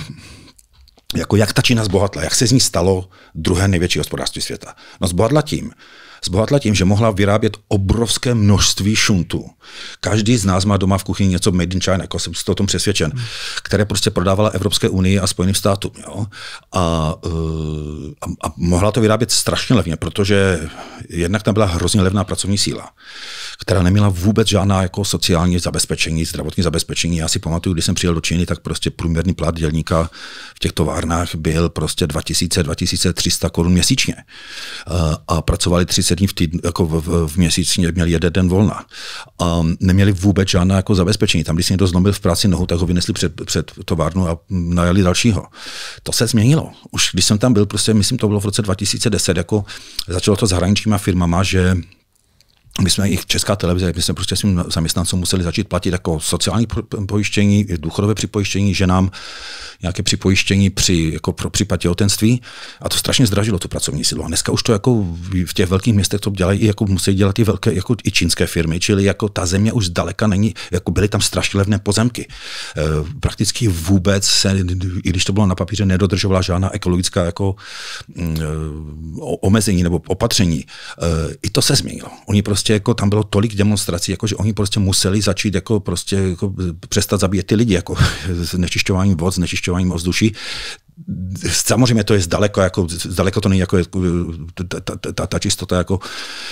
jako jak ta Čína zbohatla, jak se z ní stalo druhé největší hospodářství světa. No zbohatla tím, zbohatla tím, že mohla vyrábět obrovské množství šuntů. Každý z nás má doma v kuchyni něco made in China, jako jsem o tom přesvědčen, hmm. které prostě prodávala Evropské unii a Spojeným státům. Jo? A, eh, a, a mohla to vyrábět strašně levně, protože jednak tam byla hrozně levná pracovní síla, která neměla vůbec žádná jako sociální zabezpečení, zdravotní zabezpečení. Já si pamatuju, když jsem přijel do Číny, tak prostě průměrný plat dělníka v těch továrnách byl prostě 2000-2300 korun měsíčně. A, eh, a pracovali 30 30 dní v, týdnu, jako v, v, v měsíci měli jeden den volna. a neměli vůbec žádná jako zabezpečení. Tam, když se někdo zlomil v práci nohu, tak ho vynesli před, před továrnu a najali dalšího. To se změnilo. Už když jsem tam byl, prostě myslím, to bylo v roce 2010, jako začalo to s hraničníma firmama, že my jsme i Česká televize, my jsme prostě svým zaměstnancům museli začít platit jako sociální pojištění, důchodové připojištění ženám, nějaké připojištění při, jako pro případ těhotenství a to strašně zdražilo tu pracovní sílu. A dneska už to jako v těch velkých městech to dělají i jako musí dělat i velké, jako i čínské firmy, čili jako ta země už zdaleka není, jako byly tam strašně levné pozemky. E, prakticky vůbec se, i když to bylo na papíře, nedodržovala žádná ekologická jako mm, e, omezení nebo opatření. E, I to se změnilo. Oni prostě prostě jako tam bylo tolik demonstrací, jako že oni prostě museli začít jako prostě jako přestat zabíjet ty lidi, jako nečišťováním vod, nečišťováním ovzduší. Samozřejmě to je zdaleko, jako, zdaleko to není jako, jako ta, ta, ta, ta čistota, jako,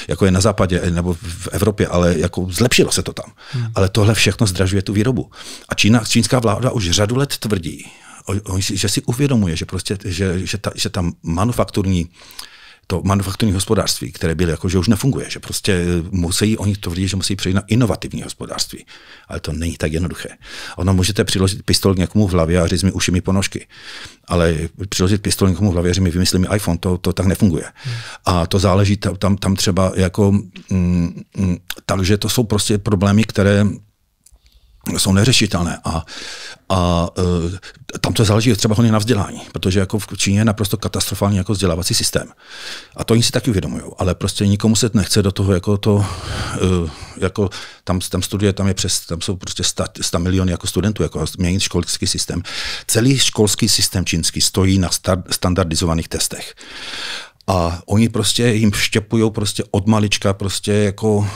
jako je na západě nebo v Evropě, ale jako zlepšilo se to tam. Hmm. Ale tohle všechno zdražuje tu výrobu. A Čína, čínská vláda už řadu let tvrdí, o, o, že si uvědomuje, že, prostě, že, že, ta, že ta manufakturní to manufakturní hospodářství, které bylo jako, že už nefunguje, že prostě eh, musí, oni to tvrdí, že musí přejít na inovativní hospodářství. Ale to není tak jednoduché. Ono můžete přiložit pistol k někomu v hlavě a říct mi, uši mi ponožky. Ale přiložit pistol k někomu v hlavě a říct mi, vymyslí mi iPhone, to, to tak nefunguje. Hmm. A to záleží tam, tam třeba jako, mm, mm, takže to jsou prostě problémy, které jsou neřešitelné. A, a e, tam to záleží třeba hodně na vzdělání, protože jako v Číně je naprosto katastrofální jako vzdělávací systém. A to oni si taky uvědomují, ale prostě nikomu se nechce do toho jako to, e, jako tam, tam studuje, tam, je přes, tam jsou prostě 100, 100 miliony jako studentů, jako měnit školský systém. Celý školský systém čínský stojí na standardizovaných testech. A oni prostě jim vštěpují prostě od malička prostě jako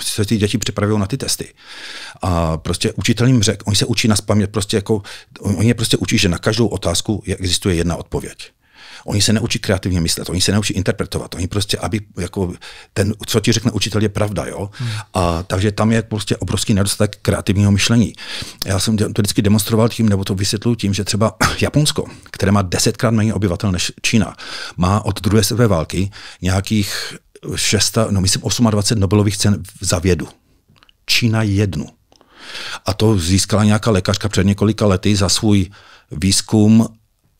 se ty děti připravují na ty testy. A prostě učitel jim řekl, oni se učí na spamět, prostě jako, oni je prostě učí, že na každou otázku existuje jedna odpověď. Oni se neučí kreativně myslet, oni se neučí interpretovat, oni prostě, aby jako ten, co ti řekne učitel, je pravda, jo. Hmm. A, takže tam je prostě obrovský nedostatek kreativního myšlení. Já jsem to vždycky demonstroval tím, nebo to vysvětluji tím, že třeba Japonsko, které má desetkrát méně obyvatel než Čína, má od druhé světové války nějakých 6, no myslím 28 Nobelových cen za vědu. Čína jednu. A to získala nějaká lékařka před několika lety za svůj výzkum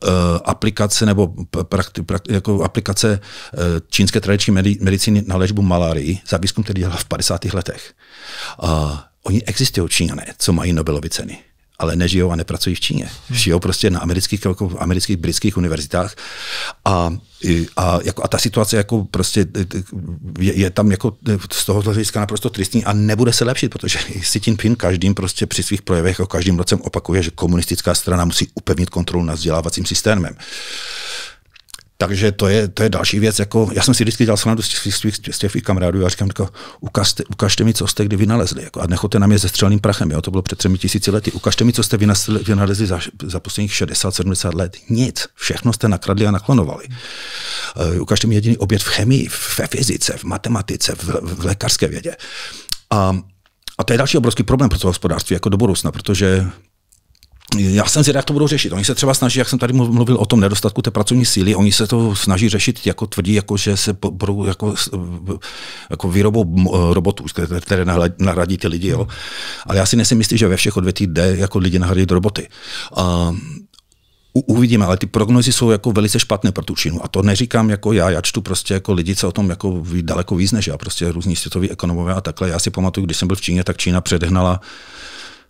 Eh, aplikace nebo prakti, prakti, jako aplikace eh, čínské tradiční medicíny na léčbu malárii za výzkum, který dělal v 50. letech. Uh, oni existují Číňané, co mají Nobelovy ceny ale nežijou a nepracují v Číně. Žijou prostě na amerických, jako amerických britských univerzitách a, a, jako, a ta situace jako prostě je, je tam jako z toho hlediska naprosto tristní a nebude se lepšit, protože Xi Jinping každým prostě při svých projevech o jako každým rocem opakuje, že komunistická strana musí upevnit kontrolu nad vzdělávacím systémem. Takže to je, to je další věc. Jako, já jsem si vždycky dělal srandu z těch, z těch svých kamarádů a říkám, jako, ukažte, ukažte, mi, co jste kdy vynalezli. Jako, a nechote na mě se střelným prachem. Jo? To bylo před třemi tisíci lety. Ukažte mi, co jste vynalezli, vynalezli za, za posledních 60-70 let. Nic. Všechno jste nakradli a naklonovali. Uh, ukažte mi jediný oběd v chemii, ve fyzice, v matematice, v, v lékařské vědě. A, a to je další obrovský problém pro to hospodářství jako do budoucna, protože já jsem zvědav, jak to budou řešit. Oni se třeba snaží, jak jsem tady mluvil o tom nedostatku té pracovní síly, oni se to snaží řešit, jako tvrdí, jako že se budou jako, jako výrobou robotů, které nahradí ty lidi. Jo. Hmm. Ale já si nejsem že ve všech odvětích jde jako lidi nahradit roboty. A Uvidíme, ale ty prognozy jsou jako velice špatné pro tu Čínu. A to neříkám jako já, já čtu prostě jako lidi, co o tom jako ví daleko víc než já, prostě různí světoví ekonomové a takhle. Já si pamatuju, když jsem byl v Číně, tak Čína předehnala uh,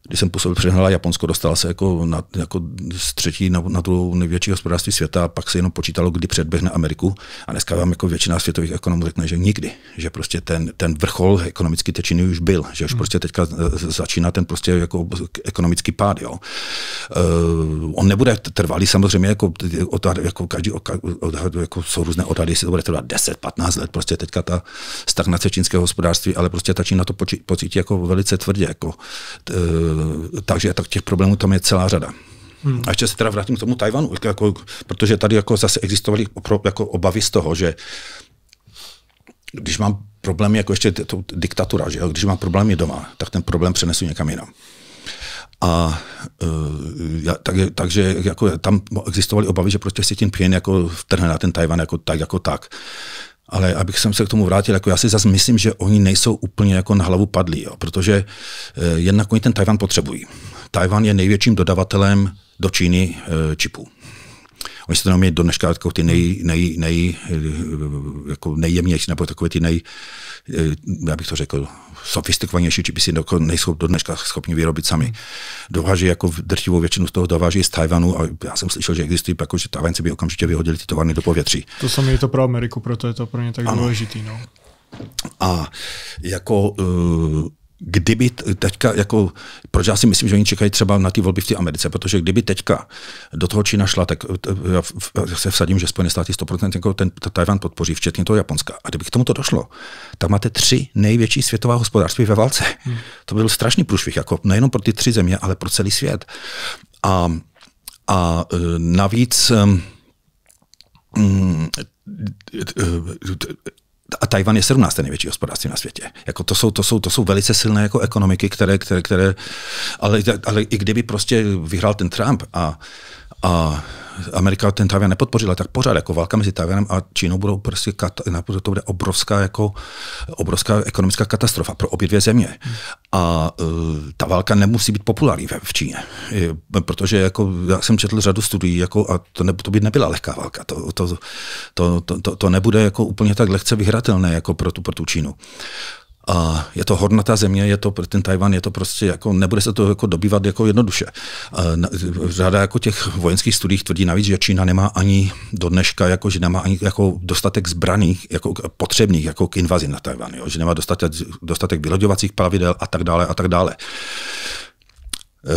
když jsem působil přehnala Japonsko, dostala se jako, na, jako z třetí na, na tu největší hospodářství světa, a pak se jenom počítalo, kdy předběhne Ameriku. A dneska vám jako většina světových ekonomů řekne, že nikdy, že prostě ten, ten vrchol ekonomický tečiny už byl, že už hmm. prostě teďka e, e, začíná ten prostě jako ekonomický pád. Jo. Uh, on nebude trvalý samozřejmě, jako, odhad, jako každý odhad, jako jsou různé odhady, jestli to bude trvat 10-15 let, prostě teďka ta stagnace čínského hospodářství, ale prostě ta Čína to počítí jako velice tvrdě. Jako, uh, Eh, takže tak těch problémů tam je celá řada. Hmm. A ještě se teda vrátím k tomu Tajvanu, jako, protože tady jako zase existovaly jako obavy z toho, že když mám problémy, jako ještě to, diktatura, že jo? když mám problémy doma, tak ten problém přenesu někam jinam. A uh, tak, takže jako, tam existovaly obavy, že prostě si tím Pěn jako vtrhne na ten Tajvan jako tak, jako tak. Ale abych sem se k tomu vrátil, jako já si zase myslím, že oni nejsou úplně jako na hlavu padlí, jo, protože eh, jednak oni ten Tajvan potřebují. Tajvan je největším dodavatelem do Číny eh, čipů. Oni se to nemějí do dneška jako ty nej, nej, nej, eh, jako nejjemnější, nebo takové ty nej, eh, já bych to řekl, sofistikovanější čipy doko- nejsou do dneška schopni vyrobit sami. Dováží jako v drtivou většinu z toho dováží z Tajvanu a já jsem slyšel, že existují jako, že Tajvanci by okamžitě vyhodili ty továrny do povětří. To samé je to pro Ameriku, proto je to pro ně tak ano. důležitý. No. A jako uh, kdyby teďka, jako, proč já si myslím, že oni čekají třeba na ty volby v té Americe, protože kdyby teďka do toho Čína šla, tak já se vsadím, že Spojené státy 100% jako ten Tajvan podpoří, včetně toho Japonska. A kdyby k tomu to došlo, tak máte tři největší světová hospodářství ve válce. Hmm. To byl strašný průšvih, jako nejenom pro ty tři země, ale pro celý svět. A, a e, navíc um, a Tajvan je 17. největší hospodářství na světě. Jako to, jsou, to, jsou, to jsou velice silné jako ekonomiky, které, které, které ale, ale i kdyby prostě vyhrál ten Trump a, a Amerika ten Tajvan nepodpořila, tak pořád jako válka mezi Tajvanem a Čínou budou prostě to bude obrovská, jako, obrovská ekonomická katastrofa pro obě dvě země. Hmm. A uh, ta válka nemusí být populární v, v Číně, je, protože jako, já jsem četl řadu studií jako, a to, ne, to by nebyla lehká válka. To, to, to, to, to, to nebude jako úplně tak lehce vyhratelné jako pro tu, pro tu Čínu. Uh, a je to hornatá země, je to pro ten Tajvan, je to prostě jako, nebude se to jako dobývat jako jednoduše. Řada jako těch vojenských studií tvrdí navíc, že Čína nemá ani do dneška, jako, že nemá ani jako dostatek zbraní jako potřebných jako k invazi na Tajvan, jo? že nemá dostatek, dostatek vyloďovacích pravidel a tak dále a tak dále.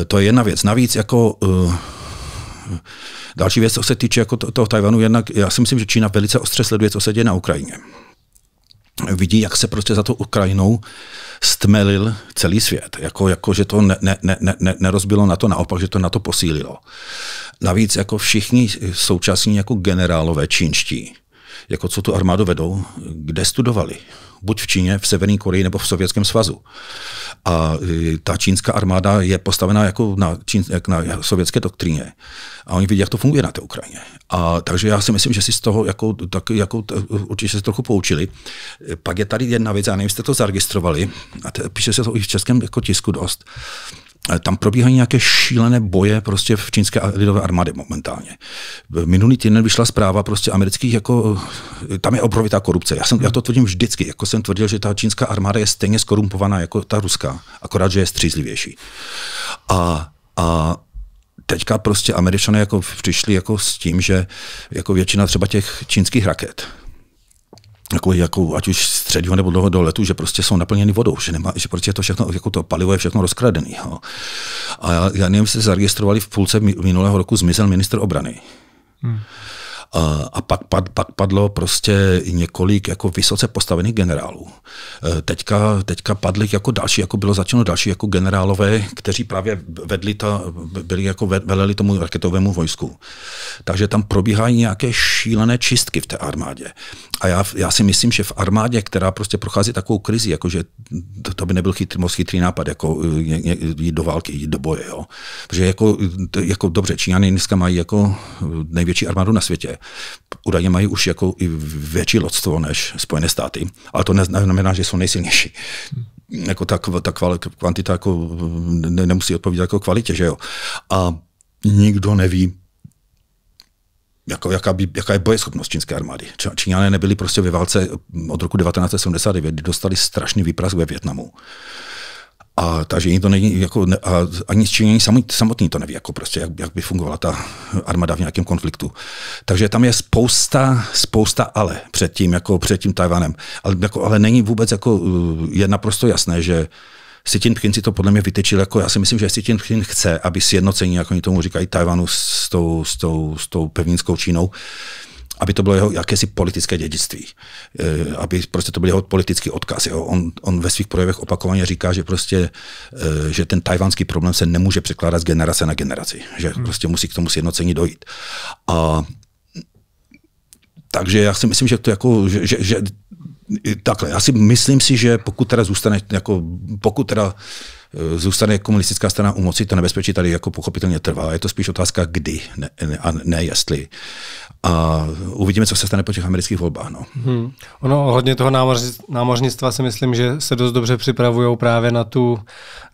E, to je jedna věc. Navíc jako uh, Další věc, co se týče jako toho Tajvanu, jednak já si myslím, že Čína velice ostře sleduje, co se děje na Ukrajině vidí, jak se prostě za to Ukrajinou stmelil celý svět. Jako, jako že to ne, ne, ne, ne, nerozbilo na to, naopak, že to na to posílilo. Navíc jako všichni současní jako generálové čínští, jako co tu armádu vedou, kde studovali, buď v Číně, v Severní Koreji nebo v Sovětském svazu. A e, ta čínská armáda je postavená jako na, čín, jak na sovětské doktríně. A oni vidí, jak to funguje na té Ukrajině. A takže já si myslím, že si z toho jako, tak, jako, určitě se trochu poučili. E, pak je tady jedna věc, já nevím, jste to zaregistrovali, a t- píše se to i v českém jako tisku dost. Eh, tam probíhají nějaké šílené boje prostě v čínské lidové armády momentálně. Eh, minulý týden vyšla zpráva prostě amerických, jako, eh, tam je obrovitá korupce. Já, jsem, já to tvrdím vždycky, jako jsem tvrdil, že ta čínská armáda je stejně skorumpovaná jako ta ruská, akorát, že je střízlivější. A, a teďka prostě američané jako přišli jako s tím, že jako většina třeba těch čínských raket, takový, jako, ať už středního nebo dlouho do letu, že prostě jsou naplněny vodou, že, nemá, že prostě to všechno, jako to palivo je všechno rozkradený. Jo. A já, já nevím, se zaregistrovali v půlce minulého roku zmizel minister obrany. Hmm. A pak, pad, pak padlo prostě několik jako vysoce postavených generálů. E, teďka, teďka padly jako další, jako bylo začalo další jako generálové, kteří právě vedli to, byli jako veleli tomu raketovému vojsku. Takže tam probíhají nějaké šílené čistky v té armádě. A já, já si myslím, že v armádě, která prostě prochází takovou krizi, jakože to, to by nebyl chytrý, moc chytrý nápad, jako e, jít do války, jít do boje. Jo. Protože jako, jako dobře, Číňany dneska mají jako e, největší armádu na světě, údajně mají už jako i větší lodstvo než Spojené státy, ale to neznamená, že jsou nejsilnější. Hmm. Jako ta, ta kvantita jako mm, ne, nemusí odpovídat jako kvalitě, že jo. A nikdo neví, jako, jaká, by, jaká je bojeschopnost čínské armády. Číňané nebyli prostě ve válce od roku 1979, kdy dostali strašný výprask ve Větnamu. A takže jim to není, jako, ne, a ani činění samotný to neví, jako prostě, jak, jak by fungovala ta armáda v nějakém konfliktu. Takže tam je spousta, spousta ale před tím, jako před tím Tajvanem. Ale, jako, ale není vůbec, jako, uh, je naprosto jasné, že Xi Jinping si to podle mě vytečil, jako já si myslím, že Xi Jinping chce, aby sjednocení, jako oni tomu říkají, Tajvanu s tou, s tou, s tou pevninskou Čínou, uh, aby to bylo jeho jakési politické dědictví, eh, aby prostě to byl jeho politický odkaz. Jo. On, on ve svých projevech opakovaně říká, že prostě, eh, že ten tajvanský problém se nemůže překládat z generace na generaci, že hmm. prostě musí k tomu sjednocení dojít. A takže já si myslím, že to jako, že, že, že takhle, já si myslím si, že pokud teda zůstane, jako, pokud teda Eh, zůstane jako komunistická strana u moci, to nebezpečí tady jako pochopitelně trvá. Je to spíš otázka kdy ne, ne, a ne jestli. A uvidíme, co se stane po těch amerických volbách. No. Hmm. Ono hodně toho námořnictva si myslím, že se dost dobře připravují právě na, tu,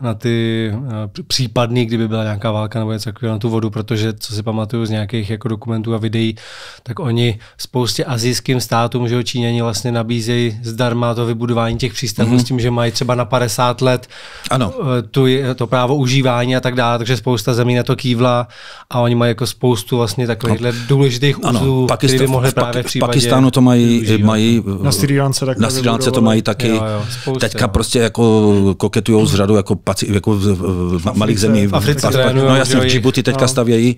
na ty na eh, případný, kdyby byla nějaká válka nebo něco takového, na tu vodu, protože co si pamatuju z nějakých jako dokumentů a videí, tak oni spoustě azijským státům, že Číňani vlastně nabízejí zdarma to vybudování těch přístavů hmm. s tím, že mají třeba na 50 let ano. Eh, Eh, tu, to právo užívání a tak dále, takže spousta zemí na to kývla a oni mají jako spoustu vlastně takových no, důležitých uzlů, které by mohli v, právě v, případě v Pakistánu to mají, mají na eh, Sri Lance, na Sri Lance to mají taky. Jo, jo, spousta, Teďka jo. prostě jako koketují z řadu jako, paci, jako v, v, v malých zemí. Africe, v, trénují, no jasně, v Djibouti teďka no. stavějí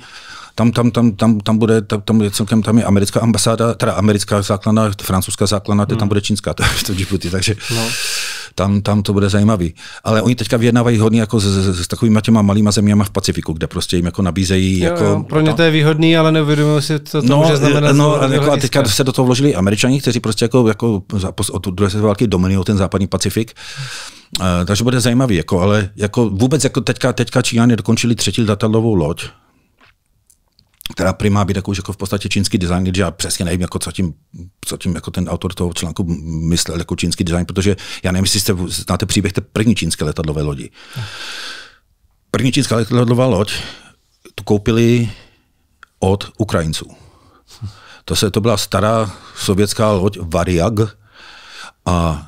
tam, tam, tam, tam, tam bude, tam, tam je celkem, tam je americká ambasáda, teda americká základna, francouzská základna, hmm. tam bude čínská, to je v Djibouti, takže. No tam, tam to bude zajímavý. Ale oni teďka vyjednávají hodně jako s, s, s takovými těma malýma zeměma v Pacifiku, kde prostě jim jako nabízejí. Jo, jako, jo, pro ně to je výhodný, ale neuvědomují si, co to no, může znamenat. No, no jako a teďka se do toho vložili američani, kteří prostě jako, jako od druhé světové války dominují ten západní Pacifik. Uh, takže bude zajímavý, jako, ale jako vůbec jako teďka, teďka Číňany dokončili třetí letadlovou loď, která primá být jako jako v podstatě čínský design, když já přesně nevím, jako co tím, co tím jako ten autor toho článku myslel jako čínský design, protože já nevím, jestli jste znáte příběh té první čínské letadlové lodi. První čínská letadlová loď tu koupili od Ukrajinců. To, se, to byla stará sovětská loď Variag a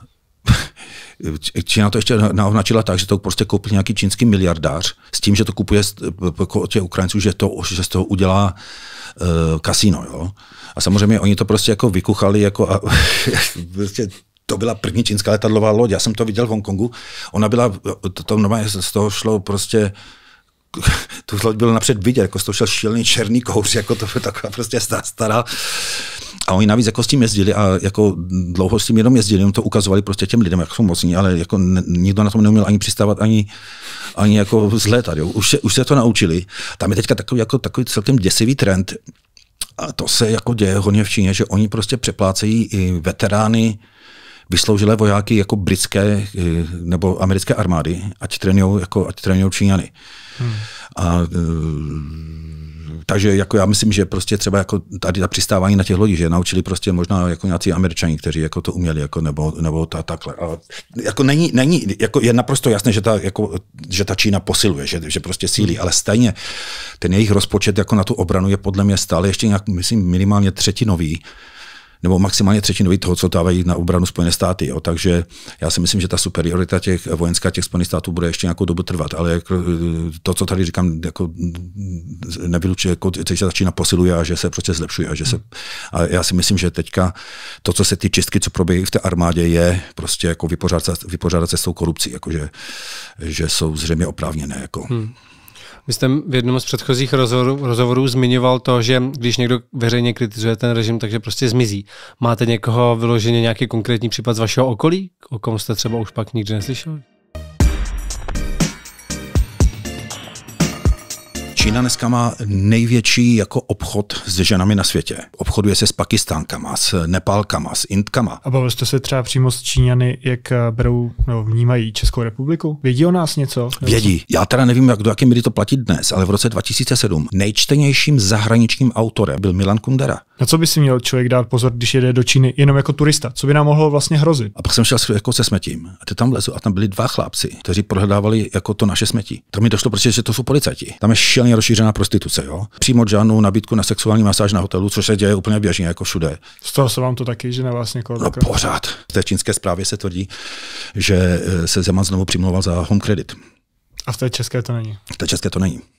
Čína to ještě naznačila tak, že to prostě koupil nějaký čínský miliardář s tím, že to kupuje jako od těch Ukrajinců, že, to, že z toho udělá uh, kasino. Jo? A samozřejmě oni to prostě jako vykuchali jako a, prostě to byla první čínská letadlová loď. Já jsem to viděl v Hongkongu. Ona byla, to, to normálně z toho šlo prostě tu loď byla napřed vidět, jako z toho šel šílený černý kouř, jako to byla taková prostě stará a oni navíc jako s tím jezdili a jako dlouho s tím jenom jezdili, jenom to ukazovali prostě těm lidem, jak jsou mocní, ale jako ne, nikdo na tom neuměl ani přistávat, ani, ani jako vzlétat. Jo. Už, se, už se to naučili. Tam je teďka takový, jako, takový celkem děsivý trend, a to se jako děje hodně v Číně, že oni prostě přeplácejí i veterány, vysloužilé vojáky jako britské eh, nebo americké armády, ať trénují jako, ať Číňany. Hmm. A eh, takže jako já myslím, že prostě třeba jako tady ta přistávání na těch lodích, že naučili prostě možná jako nějací američani, kteří jako to uměli, jako nebo, nebo ta, takhle. A jako není, není, jako je naprosto jasné, že ta, jako, že ta Čína posiluje, že, že prostě sílí, ale stejně ten jejich rozpočet jako na tu obranu je podle mě stále ještě nějak, myslím, minimálně třetinový nebo maximálně třetinový toho, co dávají na obranu Spojené státy. Jo. Takže já si myslím, že ta superiorita těch vojenská těch Spojených států bude ještě nějakou dobu trvat, ale eh, to, co tady říkám, jako mm, nevylučuje, jako, že se začíná posiluje a že se prostě zlepšuje. A, že se, a já si myslím, že teďka to, co se ty čistky, co probíhají v té armádě, je prostě jako vypořádat, vypořádat se s tou korupcí, jako že, že jsou zřejmě oprávněné. Jako. Hmm. Vy jste v jednom z předchozích rozhovorů, rozhovorů zmiňoval to, že když někdo veřejně kritizuje ten režim, takže prostě zmizí. Máte někoho vyloženě nějaký konkrétní případ z vašeho okolí, o kom jste třeba už pak nikdy neslyšel? Čína dneska má největší jako obchod s ženami na světě. Obchoduje se s Pakistánkama, s Nepálkama, s Indkama. A bavili jste se třeba přímo s Číňany, jak eh, berou nebo vnímají Českou republiku? Vědí o nás něco? Vědí. Já teda nevím, jak do jaké míry to platí dnes, ale v roce 2007 nejčtenějším zahraničním autorem byl Milan Kundera. Na co by si měl člověk dát pozor, když jede do Číny jenom jako turista? Co by nám mohlo vlastně hrozit? A pak jsem šel jako se smetím. A ty tam lezu a tam byli dva chlápci, kteří prohledávali jako to naše smetí. Tam mi došlo, protože že to jsou policajti. Tam je šílený rozšířená prostituce. Jo? Přímo žádnou nabídku na sexuální masáž na hotelu, což se děje úplně běžně, jako všude. Z toho se vám to taky, že na vás někoho no, pořád. V té čínské zprávě se tvrdí, že eh, se Zeman znovu přimlouval za home credit. A v té české to není? V té české to není.